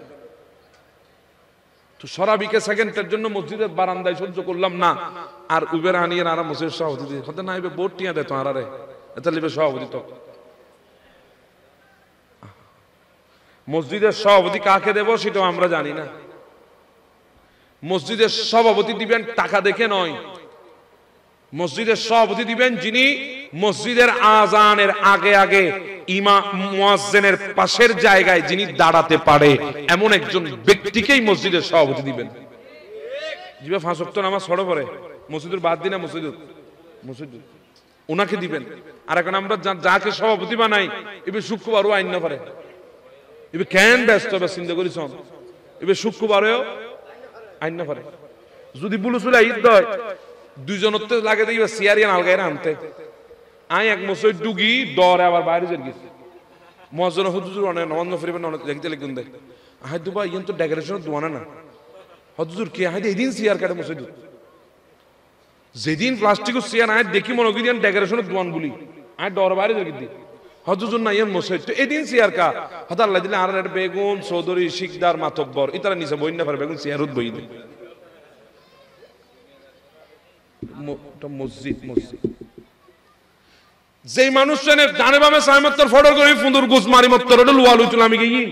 তো সরাবিকে সেকেন্ডের জন্য মসজিদের বারান্দায় সহ্য করলাম না আর উবের আনিয়ে আর মসজিদের সভাপতি দিয়ে হতে না এবার বোর্ড টিয়া দেয় তো আর এটা লিবে সভাপতি তো মসজিদের সভাপতি কাকে দেব সেটাও আমরা জানি না মসজিদের সভাপতি দিবেন টাকা দেখে নয় মসজিদের সভাপতি দিবেন যিনি মসজিদের আজানের আগে আগে ইমা পাশের জায়গায় যিনি দাঁড়াতে পারে এমন একজন ব্যক্তিকেই মসজিদের সভাপতি দিবেন জিবা সড়ো মসজিদুর বাদ দিনা ওনাকে দিবেন আর এখন আমরা যাকে সভাপতি বানাই এবার শুক্রবারও আইন না পারে এবার কেন ব্যস্ত হবে চিন্তা করিস এবার শুক্রবারেও আইন না পারে যদি বুলুসুল ঈদ দয় দুজনের লাগে দেখবে সিয়ারিয়ান আলগাইরা আনতে আই এক মশাই ডুগি দরে আবার বাইরে যেন গেছে মজর হজুর অনেক নবান্ন ফিরিবেন অনেক দেখতে লেগুন দেখ আহাই দুবা ইয়েন তো ডেকোরেশন না হজুর কি আহাই এদিন সিয়ার কাটে মশাই যেদিন প্লাস্টিক সিয়ার আয় দেখি মনে করি ডেকোরেশন দোয়ান বলি আয় ডর বাইরে যেন গিয়ে হজুজুর না ইয়েন মসজিদ তো এদিন সিয়ার কা হতা আল্লাহ দিলে আর বেগুন চৌধুরী শিকদার মাতব্বর ইতারা নিচে বই না পারে বেগুন সিয়ারুত বই মসজিদ মসজিদ যেই মানুষজনের ডানে বামে সাহেমত্তর ফটো করে ফুন্দুর গুস মারি মত্তর লুয়া লুচুল আমি গিয়ে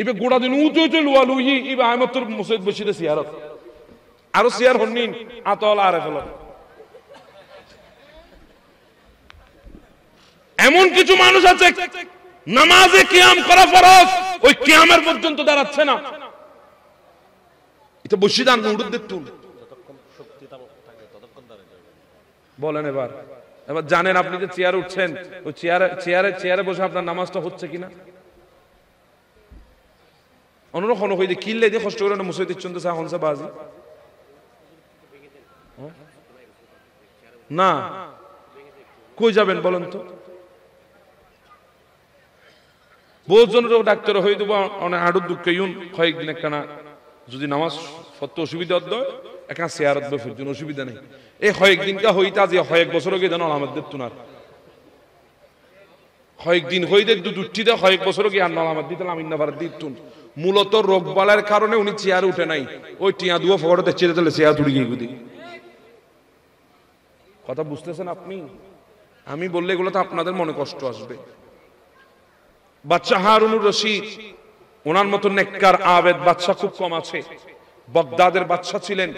এবার গোড়া দিন উঁচু উঁচু লুয়া লুই এবার আহমত্তর মুসৈদ বসিরে সিয়ারত আরো সিয়ার হন্নিন আতল আর ফেলত এমন কিছু মানুষ আছে নামাজে কিয়াম করা ফরজ ওই কিয়ামের পর্যন্ত দাঁড়াচ্ছে না এটা বসিদান নুরুদ্দের টুল বলেন এবার এবার জানেন আপনি যে চেয়ার উঠছেন ওই চেয়ারে চেয়ারে চেয়ারে বসে আপনার নামাজটা হচ্ছে কিনা কিনলে দিয়ে কষ্ট করে হনসা বাজি হ্যাঁ? না কই যাবেন বলেন তো বহুজনের ডাক্তার হয়ে দেবো অনেক হাড়ুর দুঃখ ইউন কয়েকদিন একখানা যদি নামাজ পড়তে অসুবিধা দেয় একা শেয়ার দেবে ফের জন্য অসুবিধা নেই এই হয়েক দিনটা হইতা যে হয়েক বছর গিয়ে জানো আমাদের তুনার হয়েক দিন হই দেখ দু দুটিতে হয়েক বছর গিয়ে আর নলামার দিতাম আমি নাভার দিতুন মূলত রোগবালার কারণে উনি চেয়ার উঠে নাই ওই টিয়া দুয়ো ফকড়াতে চেয়ে তাহলে চেয়ার তুলে গিয়ে গুদি কথা বুঝতেছেন আপনি আমি বললে এগুলো তো আপনাদের মনে কষ্ট আসবে বাচ্চা হারুনুর রশিদ ওনার মতো নেককার আবেদ বাদশাহ খুব কম আছে বগদাদের বাদশাহ ছিলেন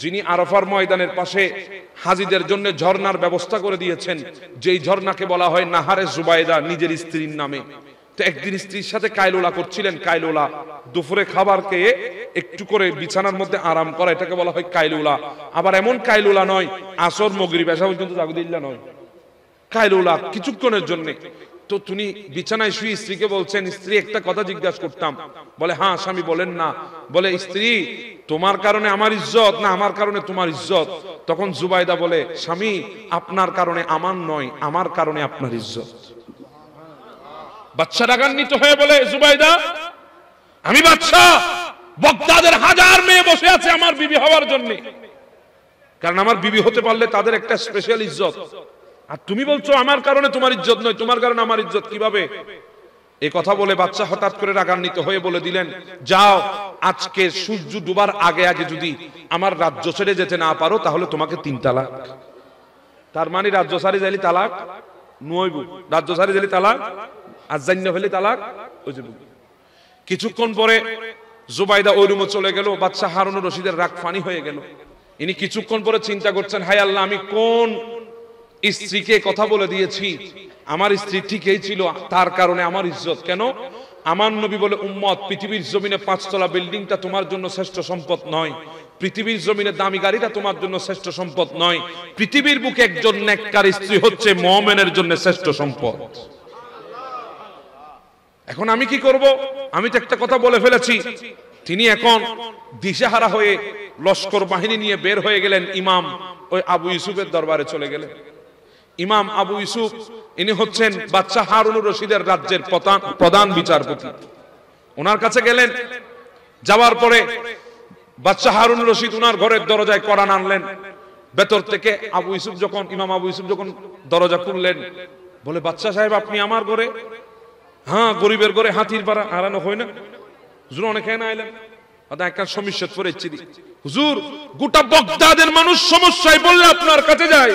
যিনি আরফার ময়দানের পাশে হাজিদের জন্য ঝর্নার ব্যবস্থা করে দিয়েছেন যেই ঝর্নাকে বলা হয় নাহারে জুবাইদা নিজের স্ত্রীর নামে তো একদিন স্ত্রীর সাথে কাইলোলা করছিলেন কাইলোলা দুপুরে খাবার খেয়ে একটু করে বিছানার মধ্যে আরাম করা এটাকে বলা হয় কাইলোলা আবার এমন কাইলোলা নয় আসর মগরি পেশা পর্যন্ত জাগুদিল্লা নয় কাইলোলা কিছুক্ষণের জন্য তো তুমি বিছানায় শুয়ে স্ত্রীকে বলছেন স্ত্রী একটা কথা জিজ্ঞাসা করতাম বলে হ্যাঁ স্বামী বলেন না বলে স্ত্রী তোমার কারণে আমার ইজ্জত না আমার কারণে তোমার ইজ্জত তখন জুবাইদা বলে স্বামী আপনার কারণে আমার নয় আমার কারণে আপনার ইজ্জত বাচ্চা রাগান্বিত হয়ে বলে জুবাইদা আমি বাচ্চা বক্তাদের হাজার মেয়ে বসে আছে আমার বিবি হওয়ার জন্য কারণ আমার বিবি হতে পারলে তাদের একটা স্পেশাল ইজ্জত আর তুমি বলছো আমার কারণে তোমার ইজ্জত নয় তোমার কারণে আমার ইজ্জত কিভাবে এ কথা বলে বাচ্চা হঠাৎ করে রাগান্বিত হয়ে বলে দিলেন যাও আজকে সূর্য ডুবার আগে আগে যদি আমার রাজ্য ছেড়ে যেতে না পারো তাহলে তোমাকে তিন তালাক তার মানে রাজ্য সারি যাইলি তালাক নইব রাজ্য সারি যাইলি তালাক আর জান্য হইলি তালাক ওই যে কিছুক্ষণ পরে জুবাইদা ওই রুমে চলে গেল বাচ্চা হারুন রশিদের রাগ ফানি হয়ে গেল ইনি কিছুক্ষণ পরে চিন্তা করছেন হাই আল্লাহ আমি কোন স্ত্রীকে কথা বলে দিয়েছি আমার স্ত্রী ঠিকই ছিল তার কারণে আমার ইজ্জত কেন আমার নবী বলে উম্মত পৃথিবীর জমিনে পাঁচতলা বিল্ডিংটা তোমার জন্য শ্রেষ্ঠ সম্পদ নয় পৃথিবীর জমিনে দামি গাড়িটা তোমার জন্য শ্রেষ্ঠ সম্পদ নয় পৃথিবীর বুকে একজন নেককার স্ত্রী হচ্ছে মমেনের জন্য শ্রেষ্ঠ সম্পদ এখন আমি কি করব আমি তো একটা কথা বলে ফেলেছি তিনি এখন দিশাহারা হয়ে লস্কর বাহিনী নিয়ে বের হয়ে গেলেন ইমাম ওই আবু ইউসুফের দরবারে চলে গেলেন ইমাম আবু ইসুফ ইনি হচ্ছেন বাচ্চা হারুন রশিদের রাজ্যের প্রধান বিচারপতি ওনার কাছে গেলেন যাওয়ার পরে বাচ্চা হারুন রশিদ উনার ঘরের দরজায় করান আনলেন ভেতর থেকে আবু ইসুফ যখন ইমাম আবু ইসুফ যখন দরজা খুললেন বলে বাচ্চা সাহেব আপনি আমার ঘরে হ্যাঁ গরিবের ঘরে হাতির পাড়া হারানো হয় না হুজুর অনেক না আইলেন একটা সমস্যা পড়েছি হুজুর গোটা বগদাদের মানুষ সমস্যায় বললে আপনার কাছে যায়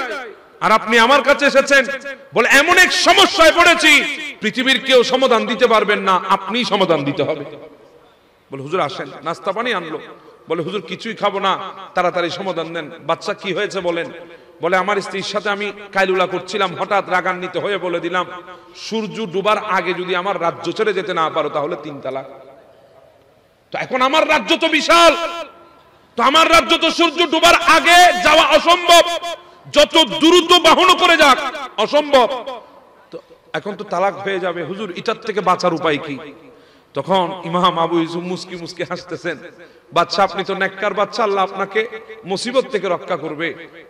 আর আপনি আমার কাছে এসেছেন বলে এমন এক সমস্যায় পড়েছি পৃথিবীর কেউ সমাধান দিতে পারবেন না আপনি সমাধান দিতে হবে বলে হুজুর আসেন নাস্তা পানি আনলো বলে হুজুর কিছুই খাবো না তাড়াতাড়ি সমাধান দেন বাচ্চা কি হয়েছে বলেন বলে আমার স্ত্রীর সাথে আমি কাইলুলা করছিলাম হঠাৎ রাগান্বিত হয়ে বলে দিলাম সূর্য ডুবার আগে যদি আমার রাজ্য ছেড়ে যেতে না পারো তাহলে তিন তালা তো এখন আমার রাজ্য তো বিশাল তো আমার রাজ্য তো সূর্য ডুবার আগে যাওয়া অসম্ভব যত দ্রুত বাহন করে যাক অসম্ভব এখন তো তালাক হয়ে যাবে হুজুর এটার থেকে বাঁচার উপায় কি তখন ইমাম আবু ইউসুফ মুসকি মুসকি হাসতেছেন বাচ্চা আপনি তো নেককার বাচ্চা আল্লাহ আপনাকে মুসিবত থেকে রক্ষা করবে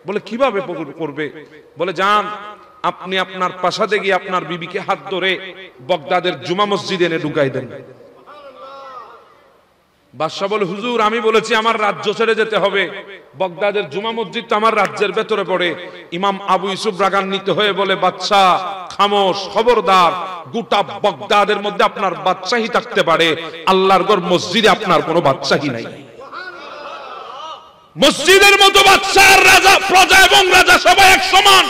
বলে কিভাবে করবে বলে যান আপনি আপনার পাশাতে গিয়ে আপনার বিবিকে হাত ধরে বগদাদের জুমা মসজিদ এনে ঢুকাই দেন বাদশাহ বলে হুজুর আমি বলেছি আমার রাজ্য ছেড়ে যেতে হবে বগদাদের জুমা মসজিদ তো আমার রাজ্যের ভেতরে পড়ে ইমাম আবু ইসুফ রাগান্বিত হয়ে বলে বাদশাহ খামোশ খবরদার গোটা বগদাদের মধ্যে আপনার বাদশাহী থাকতে পারে আল্লাহর গড় মসজিদে আপনার কোনো বাদশাহী নাই মসজিদের মতো বাদশাহ রাজা প্রজা এবং রাজা সবাই এক সমান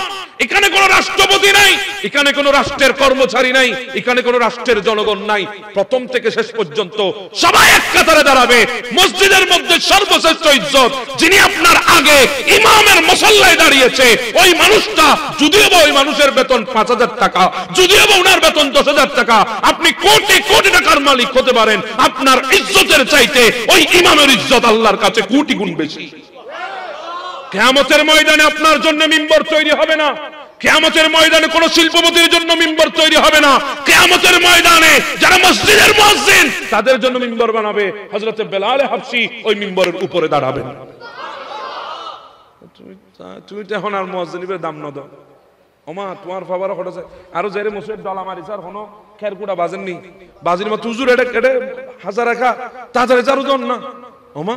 এখানে কোন রাষ্ট্রপতি নাই এখানে কোন রাষ্ট্রের কর্মচারী নাই এখানে কোন রাষ্ট্রের জনগণ নাই প্রথম থেকে শেষ পর্যন্ত সবাই এক কাতারে দাঁড়াবে মসজিদের মধ্যে সর্বশ্রেষ্ঠ ইজ্জত যিনি আপনার আগে ইমামের মশাল্লায় দাঁড়িয়েছে ওই মানুষটা যদিও বা ওই মানুষের বেতন পাঁচ হাজার টাকা যদিও বা ওনার বেতন দশ হাজার টাকা আপনি কোটি কোটি টাকার মালিক হতে পারেন আপনার ইজ্জতের চাইতে ওই ইমামের ইজ্জত আল্লাহর কাছে কোটি গুণ বেশি কেয়ামতের ময়দানে আপনার জন্য মিম্বর তৈরি হবে না কেয়ামতের ময়দানে কোন শিল্পপতির জন্য মিম্বর তৈরি হবে না কেয়ামতের ময়দানে যারা মসজিদের মসজিদ তাদের জন্য মিম্বর বানাবে হজরতে বেলাল হাফসি ওই মিম্বরের উপরে দাঁড়াবেন তুমি তো এখন আর মসজিদের দাম নদ দাও ওমা তোমার ফাবার হঠাৎ আরো জেরে মুসের ডলা মারি স্যার হনো খেরকুটা বাজেননি বাজির মা তুজুর এটা হাজার একা তাড়াতাড়ি চারু জন না ওমা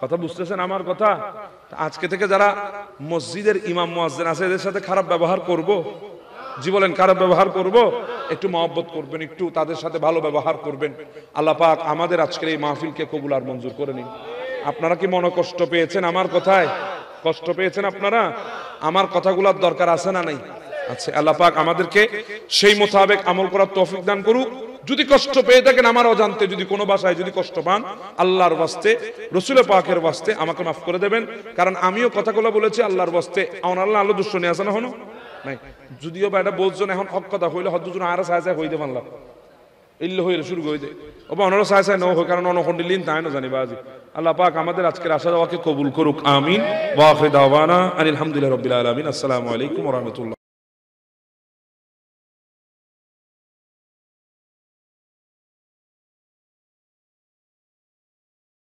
কথা বুঝতেছেন আমার কথা আজকে থেকে যারা মসজিদের ইমাম মোয়াজ্জেন আছে এদের সাথে খারাপ ব্যবহার করব। জি বলেন খারাপ ব্যবহার করব একটু মহব্বত করবেন একটু তাদের সাথে ভালো ব্যবহার করবেন আল্লাহ পাক আমাদের আজকের এই মাহফিলকে কবুল আর মঞ্জুর করে নিন আপনারা কি মনে কষ্ট পেয়েছেন আমার কথায় কষ্ট পেয়েছেন আপনারা আমার কথাগুলোর দরকার আছে না নাই আচ্ছা আল্লাহ পাক আমাদেরকে সেই মোতাবেক আমল করার তৌফিক দান করুক যদি কষ্ট পেয়ে থাকেন আমার অজান্তে যদি কোনো বাসায় যদি কষ্ট পান আল্লাহর বাস্তে রসুল পাকের বাস্তে আমাকে মাফ করে দেবেন কারণ আমিও কথাগুলো বলেছি আল্লাহর বাস্তে আমার আল্লাহ আলো দুষ্ট নিয়ে আসেন এখনো নাই যদিও বা এটা বলছেন এখন হক কথা হইলে হত দুজন আরো সাহায্য দেবেন আল্লাহ ইল্ল হইলে শুরু হয়ে যায় ওবা অনারও সাহায্য ন হয় কারণ অনখণ্ডিলীন তাই না জানি বাজি আল্লাহ পাক আমাদের আজকের আসা যাওয়াকে কবুল করুক আমিন ওয়াফে দাওয়ানা আলহামদুলিল্লাহ রবিল আলমিন আসসালামু আলাইকুম রহমতুল্লাহ